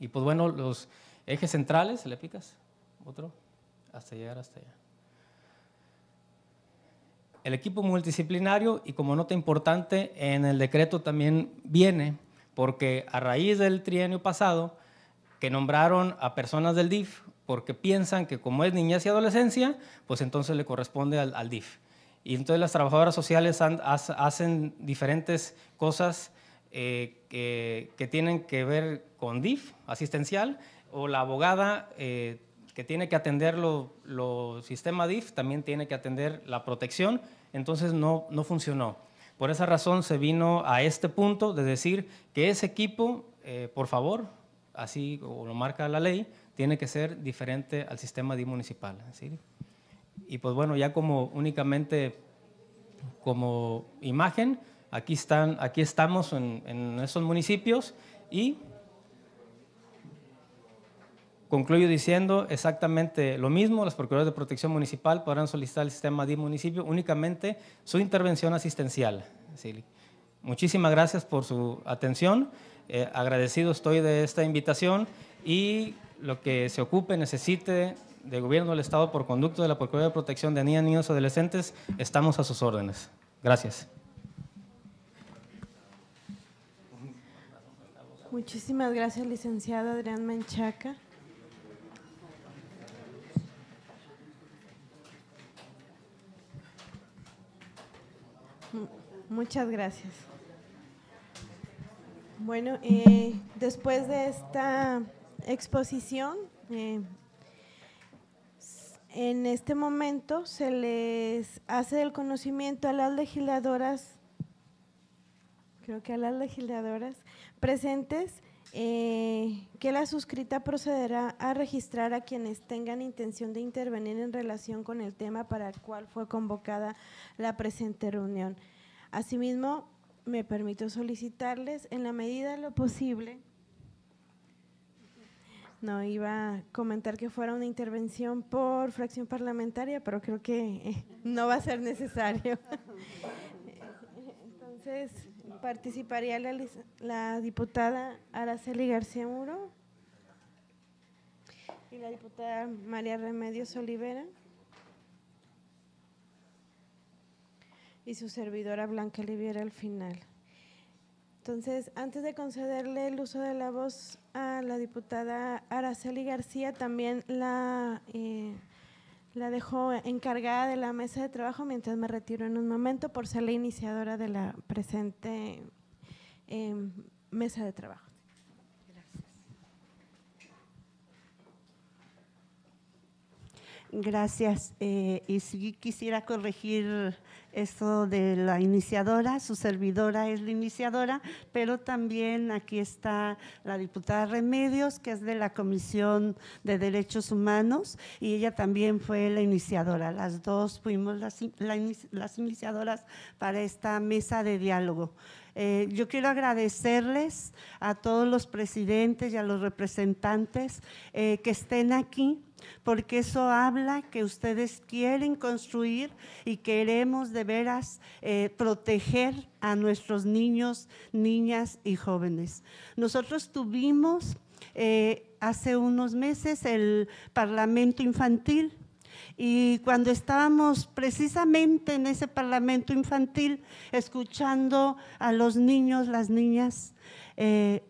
Y pues bueno, los ejes centrales, ¿le picas? Otro, hasta llegar hasta allá el equipo multidisciplinario y como nota importante en el decreto también viene porque a raíz del trienio pasado que nombraron a personas del DIF porque piensan que como es niñez y adolescencia, pues entonces le corresponde al, DIF. Y entonces las trabajadoras sociales hacen diferentes cosas eh, que tienen que ver con DIF, asistencial, o la abogada eh, que tiene que atender el lo sistema DIF también tiene que atender la protección, entonces no, no funcionó. Por esa razón se vino a este punto de decir que ese equipo, eh, por favor, así lo marca la ley, tiene que ser diferente al sistema DI municipal. ¿sí? Y pues bueno, ya como únicamente como imagen, aquí, están, aquí estamos en, esos municipios y concluyo diciendo exactamente lo mismo, las Procuradoras de Protección Municipal podrán solicitar el sistema DI municipio únicamente su intervención asistencial. Muchísimas gracias por su atención. Eh, agradecido estoy de esta invitación y lo que se ocupe, necesite del gobierno del Estado por conducto de la Procuraduría de Protección de Niñas, Niños y Adolescentes, estamos a sus órdenes. Gracias. Muchísimas gracias, licenciado Adrián Manchaca. Muchas gracias. Bueno, eh, después de esta exposición. Eh, en este momento se les hace el conocimiento a las legisladoras, creo que a las legisladoras presentes, eh, que la suscrita procederá a registrar a quienes tengan intención de intervenir en relación con el tema para el cual fue convocada la presente reunión. Asimismo, me permito solicitarles, en la medida lo posible, no, iba a comentar que fuera una intervención por fracción parlamentaria, pero creo que eh, no va a ser necesario. Entonces, participaría la, diputada Araceli García Muro y la diputada María Remedios Olivera y su servidora Blanca Oliviera al final. Entonces, antes de concederle el uso de la voz a la diputada Araceli García, también la, eh, la dejo encargada de la mesa de trabajo mientras me retiro en un momento por ser la iniciadora de la presente em, mesa de trabajo. Gracias. Gracias. Eh, y si quisiera corregir esto de la iniciadora, su servidora es la iniciadora, pero también aquí está la diputada Remedios, que es de la Comisión de Derechos Humanos, y ella también fue la iniciadora. Las dos fuimos las, las iniciadoras para esta mesa de diálogo. Eh, yo quiero agradecerles a todos los presidentes y a los representantes eh, que estén aquí, porque eso habla que ustedes quieren construir y queremos de veras eh, proteger a nuestros niños, niñas y jóvenes. Nosotros tuvimos hace unos meses el Parlamento Infantil y cuando estábamos precisamente en ese parlamento infantil, escuchando a los niños, las niñas, eh,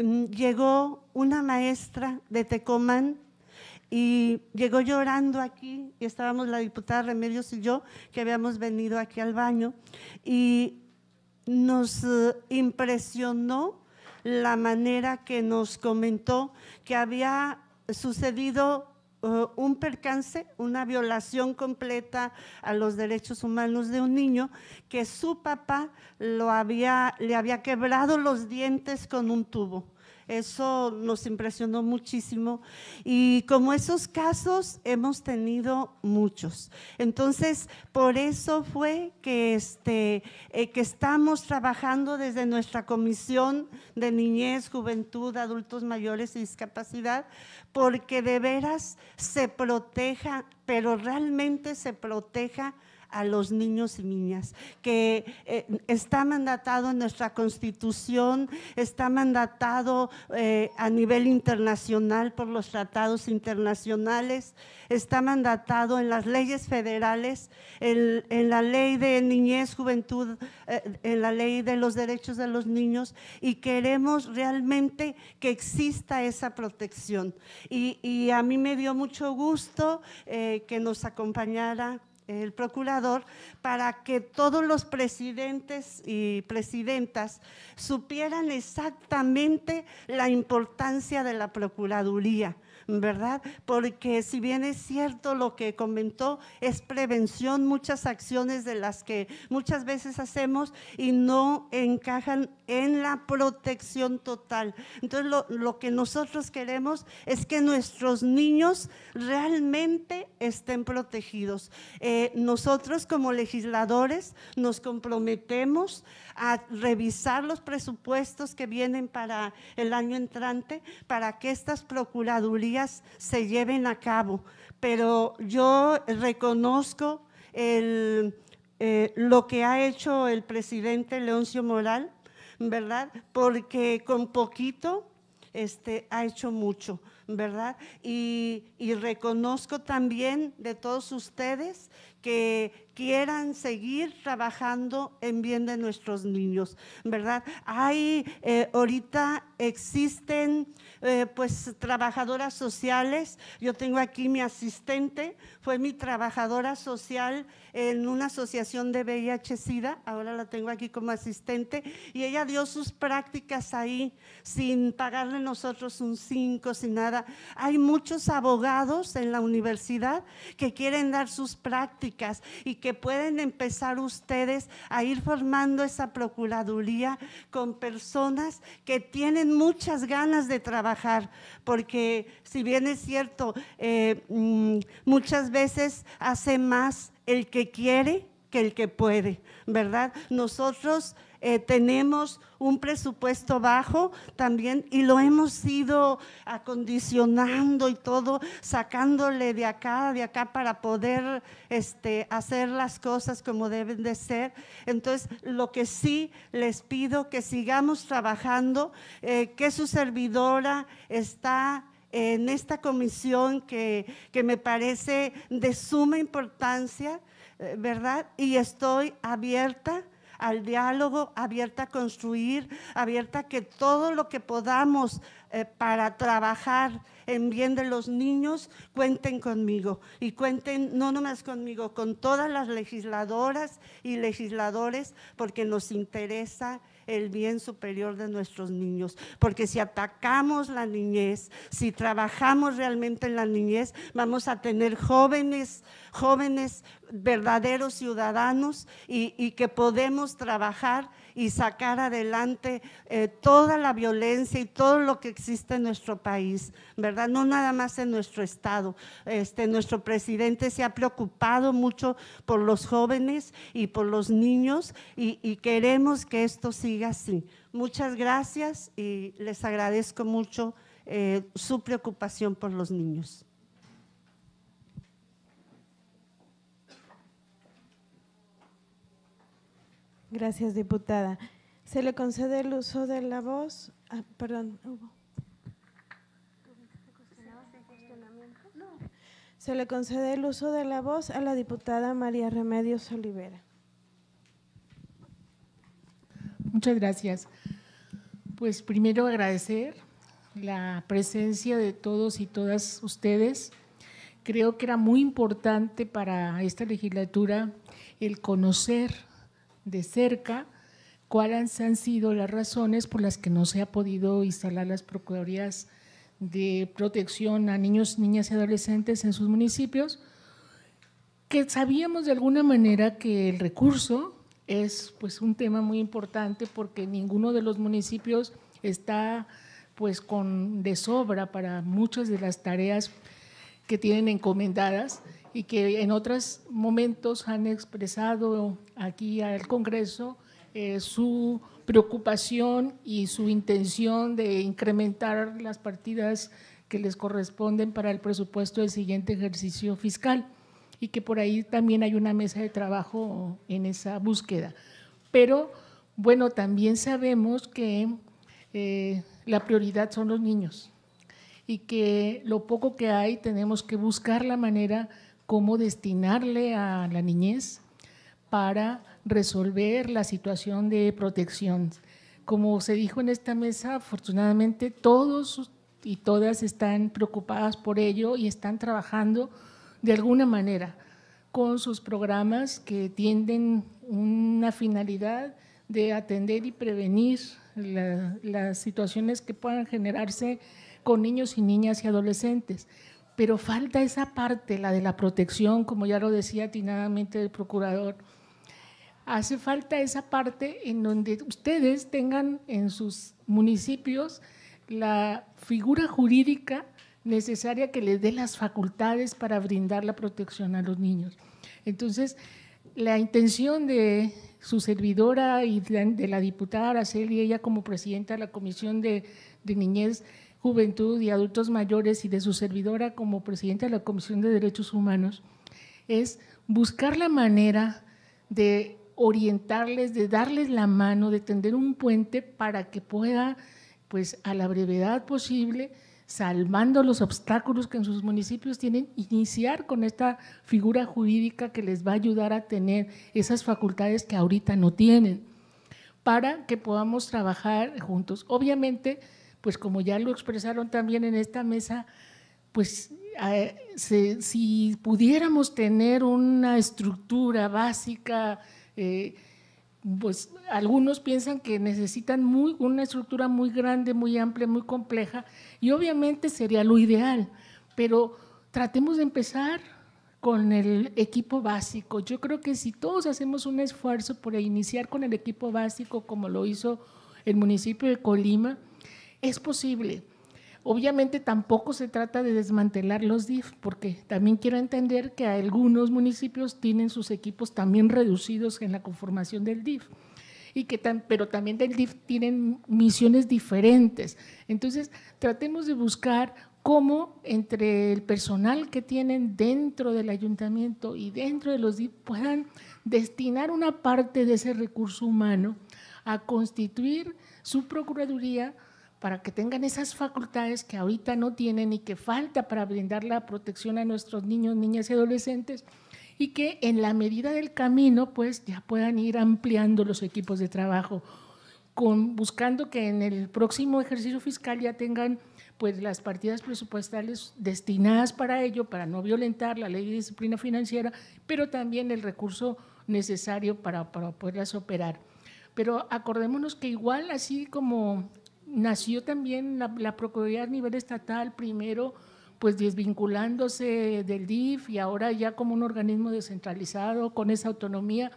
mm, llegó una maestra de Tecoman y llegó llorando aquí, y estábamos la diputada Remedios y yo, que habíamos venido aquí al baño, y nos eh, impresionó la manera que nos comentó que había sucedido Uh, un percance, una violación completa a los derechos humanos de un niño que su papá le había quebrado los dientes con un tubo eso nos impresionó muchísimo. Y como esos casos hemos tenido muchos. Entonces, por eso fue que, este, eh, que estamos trabajando desde nuestra comisión de niñez, juventud, adultos mayores y discapacidad, porque de veras se proteja, pero realmente se proteja a los niños y niñas, que eh, está mandatado en nuestra constitución, está mandatado eh, a nivel internacional por los tratados internacionales, está mandatado en las leyes federales, en, la ley de niñez, juventud, eh, en la ley de los derechos de los niños y queremos realmente que exista esa protección. y a mí me dio mucho gusto que nos acompañara el procurador para que todos los presidentes y presidentas supieran exactamente la importancia de la Procuraduría ¿verdad? Porque si bien es cierto lo que comentó, es prevención, muchas acciones de las que muchas veces hacemos y no encajan en la protección total. Entonces, lo, que nosotros queremos es que nuestros niños realmente estén protegidos. Eh, nosotros como legisladores nos comprometemos a revisar los presupuestos que vienen para el año entrante para que estas procuradurías se lleven a cabo. Pero yo reconozco eh, lo que ha hecho el presidente Leoncio Moral, ¿verdad? Porque con poquito este, ha hecho mucho, ¿verdad? Y, reconozco también de todos ustedes que quieran seguir trabajando en bien de nuestros niños, ¿verdad? Hay, eh, ahorita existen eh, pues trabajadoras sociales. Yo tengo aquí mi asistente, fue mi trabajadora social en una asociación de VIH-Sida, ahora la tengo aquí como asistente, y ella dio sus prácticas ahí sin pagarle nosotros un 5, sin nada. Hay muchos abogados en la universidad que quieren dar sus prácticas y que pueden empezar ustedes a ir formando esa procuraduría con personas que tienen muchas ganas de trabajar porque si bien es cierto, eh, mm, muchas veces hace más el que quiere que el que puede, ¿verdad? Nosotros eh, tenemos un presupuesto bajo también y lo hemos ido acondicionando y todo, sacándole de acá, de acá para poder este, hacer las cosas como deben de ser. Entonces, lo que sí les pido que sigamos trabajando, eh, que su servidora está en esta comisión que, que me parece de suma importancia, eh, ¿verdad? Y estoy abierta al diálogo, abierta a construir, abierta a que todo lo que podamos eh, para trabajar en bien de los niños, cuenten conmigo. Y cuenten no nomás conmigo, con todas las legisladoras y legisladores, porque nos interesa el bien superior de nuestros niños. Porque si atacamos la niñez, si trabajamos realmente en la niñez, vamos a tener jóvenes, jóvenes verdaderos ciudadanos y, que podemos trabajar y sacar adelante eh, toda la violencia y todo lo que existe en nuestro país, ¿verdad? No nada más en nuestro estado. Este, nuestro presidente se ha preocupado mucho por los jóvenes y por los niños y, queremos que esto siga así. Muchas gracias y les agradezco mucho eh, su preocupación por los niños. Gracias, diputada. Se le concede el uso de la voz. Ah, perdón, Se le concede el uso de la voz a la diputada María Remedios Olivera. Muchas gracias. Pues primero agradecer la presencia de todos y todas ustedes. Creo que era muy importante para esta legislatura el conocer de cerca cuáles han sido las razones por las que no se ha podido instalar las procuradurías de protección a niños, niñas y adolescentes en sus municipios, que sabíamos de alguna manera que el recurso es pues un tema muy importante porque ninguno de los municipios está pues con de sobra para muchas de las tareas que tienen encomendadas y que en otros momentos han expresado aquí al Congreso eh, su preocupación y su intención de incrementar las partidas que les corresponden para el presupuesto del siguiente ejercicio fiscal y que por ahí también hay una mesa de trabajo en esa búsqueda. Pero bueno, también sabemos que eh, la prioridad son los niños y que lo poco que hay tenemos que buscar la manera cómo destinarle a la niñez para resolver la situación de protección. Como se dijo en esta mesa, afortunadamente todos y todas están preocupadas por ello y están trabajando de alguna manera con sus programas que tienden una finalidad de atender y prevenir las situaciones que puedan generarse con niños y niñas y adolescentes pero falta esa parte, la de la protección, como ya lo decía atinadamente el procurador. Hace falta esa parte en donde ustedes tengan en sus municipios la figura jurídica necesaria que les dé las facultades para brindar la protección a los niños. Entonces, la intención de su servidora y de la diputada Araceli, ella como presidenta de la Comisión de, de Niñez, Juventud y Adultos Mayores y de su servidora como presidenta de la Comisión de Derechos Humanos es buscar la manera de orientarles, de darles la mano, de tender un puente para que pueda, pues a la brevedad posible, salvando los obstáculos que en sus municipios tienen, iniciar con esta figura jurídica que les va a ayudar a tener esas facultades que ahorita no tienen, para que podamos trabajar juntos. Obviamente, pues como ya lo expresaron también en esta mesa, pues si pudiéramos tener una estructura básica, eh, pues algunos piensan que necesitan una estructura muy grande, muy amplia, muy compleja, y obviamente sería lo ideal, pero tratemos de empezar con el equipo básico. Yo creo que si todos hacemos un esfuerzo por iniciar con el equipo básico, como lo hizo el municipio de Colima, es posible. Obviamente tampoco se trata de desmantelar los DIF, porque también quiero entender que algunos municipios tienen sus equipos también reducidos en la conformación del DIF, y que pero también del DIF tienen misiones diferentes. Entonces, tratemos de buscar cómo entre el personal que tienen dentro del ayuntamiento y dentro de los DIF puedan destinar una parte de ese recurso humano a constituir su procuraduría para que tengan esas facultades que ahorita no tienen y que falta para brindar la protección a nuestros niños, niñas y adolescentes y que en la medida del camino pues ya puedan ir ampliando los equipos de trabajo, buscando que en el próximo ejercicio fiscal ya tengan pues las partidas presupuestales destinadas para ello, para no violentar la ley de disciplina financiera, pero también el recurso necesario para, para poderlas operar. Pero acordémonos que igual así como nació también la, Procuraduría a nivel estatal, primero pues desvinculándose del DIF y ahora ya como un organismo descentralizado con esa autonomía,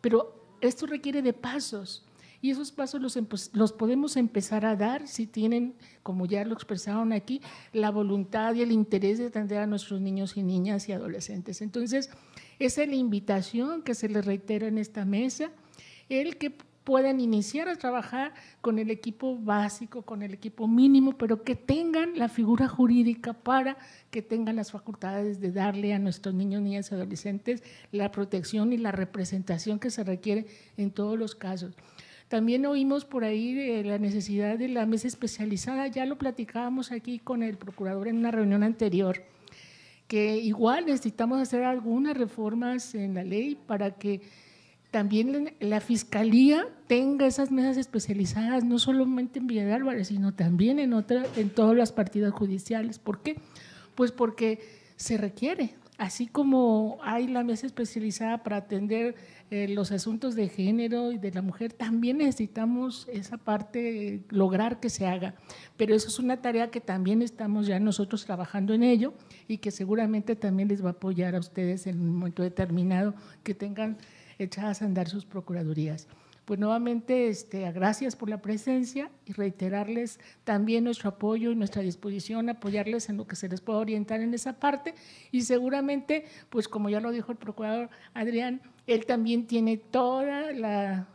pero esto requiere de pasos y esos pasos los, los podemos empezar a dar si tienen, como ya lo expresaron aquí, la voluntad y el interés de atender a nuestros niños y niñas y adolescentes. Entonces, esa es la invitación que se les reitera en esta mesa, el que puedan iniciar a trabajar con el equipo básico, con el equipo mínimo, pero que tengan la figura jurídica para que tengan las facultades de darle a nuestros niños, niñas y adolescentes la protección y la representación que se requiere en todos los casos. También oímos por ahí eh, la necesidad de la mesa especializada, ya lo platicábamos aquí con el procurador en una reunión anterior, que igual necesitamos hacer algunas reformas en la ley para que también la fiscalía tenga esas mesas especializadas, no solamente en Villa Álvarez, sino también en, otra, en todas las partidas judiciales. ¿Por qué? Pues porque se requiere. Así como hay la mesa especializada para atender eh, los asuntos de género y de la mujer, también necesitamos esa parte, lograr que se haga. Pero eso es una tarea que también estamos ya nosotros trabajando en ello y que seguramente también les va a apoyar a ustedes en un momento determinado que tengan echadas a andar sus procuradurías. Pues nuevamente, este, gracias por la presencia y reiterarles también nuestro apoyo y nuestra disposición a apoyarles en lo que se les pueda orientar en esa parte. Y seguramente, pues como ya lo dijo el procurador Adrián, él también tiene todo la,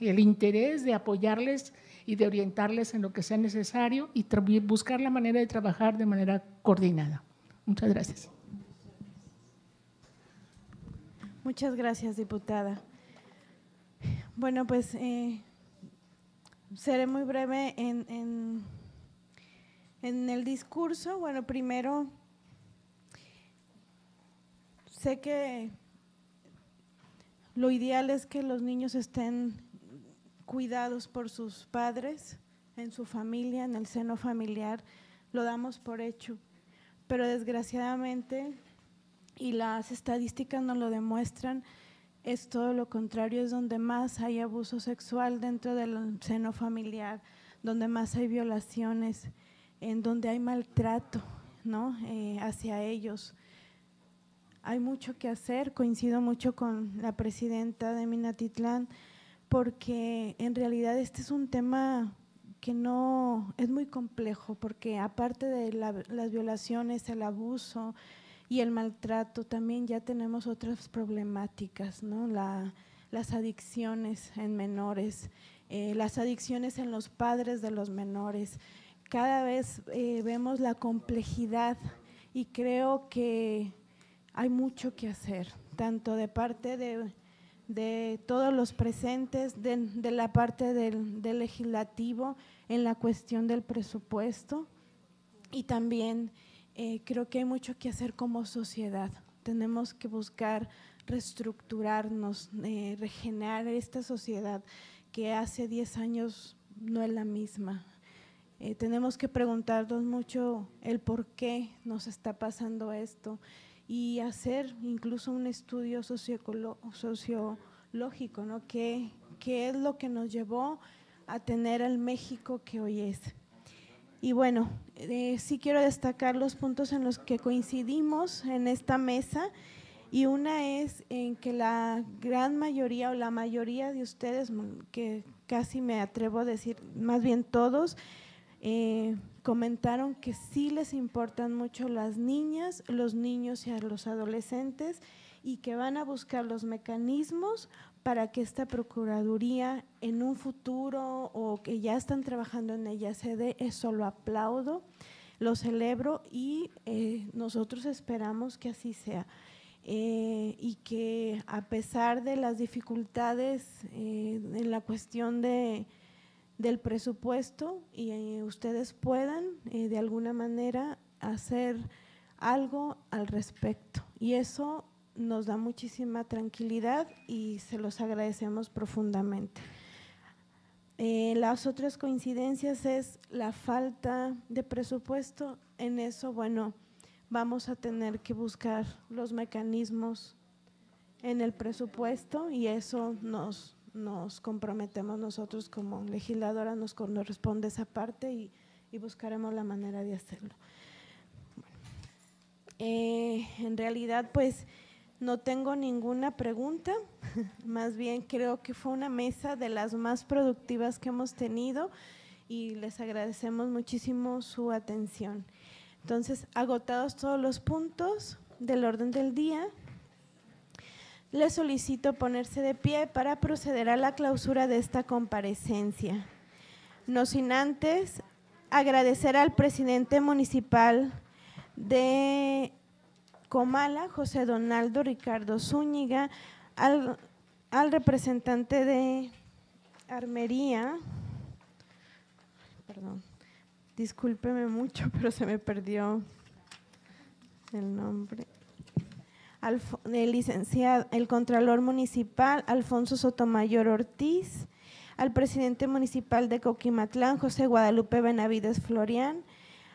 el interés de apoyarles y de orientarles en lo que sea necesario y buscar la manera de trabajar de manera coordinada. Muchas gracias. Muchas gracias, diputada. Bueno, pues eh, seré muy breve en, en, en el discurso. Bueno, primero, sé que lo ideal es que los niños estén cuidados por sus padres, en su familia, en el seno familiar, lo damos por hecho. Pero desgraciadamente y las estadísticas no lo demuestran, es todo lo contrario, es donde más hay abuso sexual dentro del seno familiar, donde más hay violaciones, en donde hay maltrato ¿no? Eh, hacia ellos. Hay mucho que hacer, coincido mucho con la presidenta de Minatitlán, porque en realidad este es un tema que no es muy complejo, porque aparte de las violaciones, el abuso, y el maltrato también ya tenemos otras problemáticas, ¿no? las adicciones en menores, eh, las adicciones en los padres de los menores. Cada vez eh, vemos la complejidad y creo que hay mucho que hacer, tanto de parte de, de todos los presentes, de, la parte del, del, legislativo, en la cuestión del presupuesto y también eh, creo que hay mucho que hacer como sociedad. Tenemos que buscar reestructurarnos, eh, regenerar esta sociedad que hace 10 años no es la misma. Eh, tenemos que preguntarnos mucho el por qué nos está pasando esto y hacer incluso un estudio sociológico, ¿no? ¿Qué, ¿Qué es lo que nos llevó a tener el México que hoy es? Y bueno, eh, sí quiero destacar los puntos en los que coincidimos en esta mesa y una es en que la gran mayoría o la mayoría de ustedes, mm, que casi me atrevo a decir, más bien todos, eh, comentaron que sí les importan mucho las niñas, los niños y a los adolescentes y que van a buscar los mecanismos para que esta Procuraduría en un futuro o que ya están trabajando en ella se dé, eso lo aplaudo, lo celebro y eh, nosotros esperamos que así sea. Eh, y que a pesar de las dificultades eh, en la cuestión de, del presupuesto, y ustedes puedan de alguna manera hacer algo al respecto. Y eso nos da muchísima tranquilidad y se los agradecemos profundamente. Eh, las otras coincidencias es la falta de presupuesto. En eso, bueno, vamos a tener que buscar los mecanismos en el presupuesto y eso nos, comprometemos nosotros como legisladora, nos corresponde esa parte y, buscaremos la manera de hacerlo. Eh, en realidad, pues no tengo ninguna pregunta, más bien creo que fue una mesa de las más productivas que hemos tenido y les agradecemos muchísimo su atención. Entonces, agotados todos los puntos del orden del día, les solicito ponerse de pie para proceder a la clausura de esta comparecencia. No sin antes agradecer al presidente municipal de Comala, José Donaldo, Ricardo Zúñiga, al, representante de Armería, perdón, discúlpeme mucho, pero se me perdió el nombre. al el licenciado, el Contralor Municipal, Alfonso Sotomayor Ortiz, al presidente municipal de Coquimatlán, José Guadalupe Benavides Florián,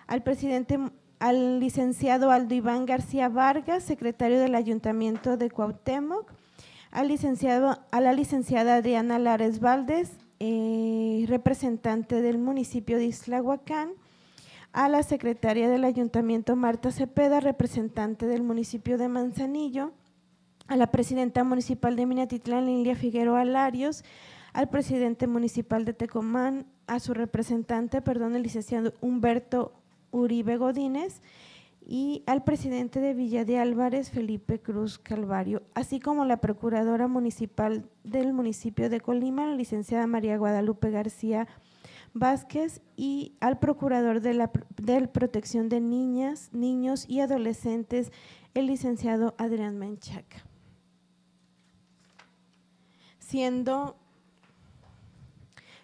al presidente al licenciado Aldo Iván García Vargas, secretario del Ayuntamiento de Cuauhtémoc, al licenciado, a la licenciada Adriana Lares Valdés, eh, representante del municipio de Islahuacán, a la secretaria del Ayuntamiento Marta Cepeda, representante del municipio de Manzanillo, a la presidenta municipal de Minatitlán, Lilia Figueroa Alarios, al presidente municipal de Tecomán, a su representante, perdón, el licenciado Humberto Uribe Godínez y al presidente de Villa de Álvarez, Felipe Cruz Calvario, así como la procuradora municipal del municipio de Colima, la licenciada María Guadalupe García Vázquez, y al procurador de la Protección de Niñas, Niños y Adolescentes, el licenciado Adrián Menchaca. Siendo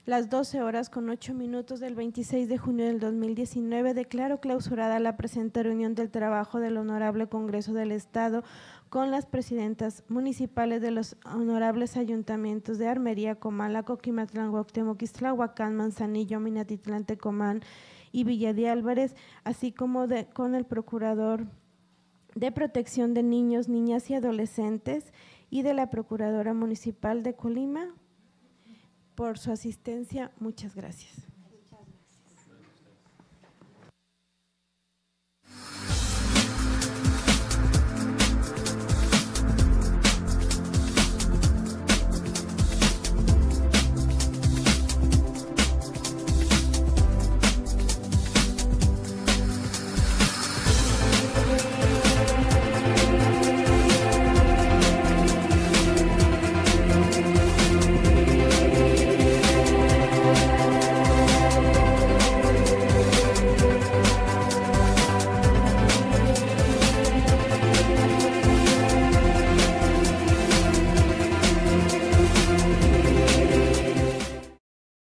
las 12 horas con 8 minutos del 26 de junio del 2019, declaro clausurada la presente reunión del trabajo del Honorable Congreso del Estado con las presidentas municipales de los honorables ayuntamientos de Armería, Comala, Coquimatlán, Guatemoc, Quistlahuacán, Manzanillo, Minatitlán, Tecomán y Villa de Álvarez, así como de, con el Procurador de Protección de Niños, Niñas y Adolescentes y de la Procuradora Municipal de Colima, por su asistencia. Muchas gracias.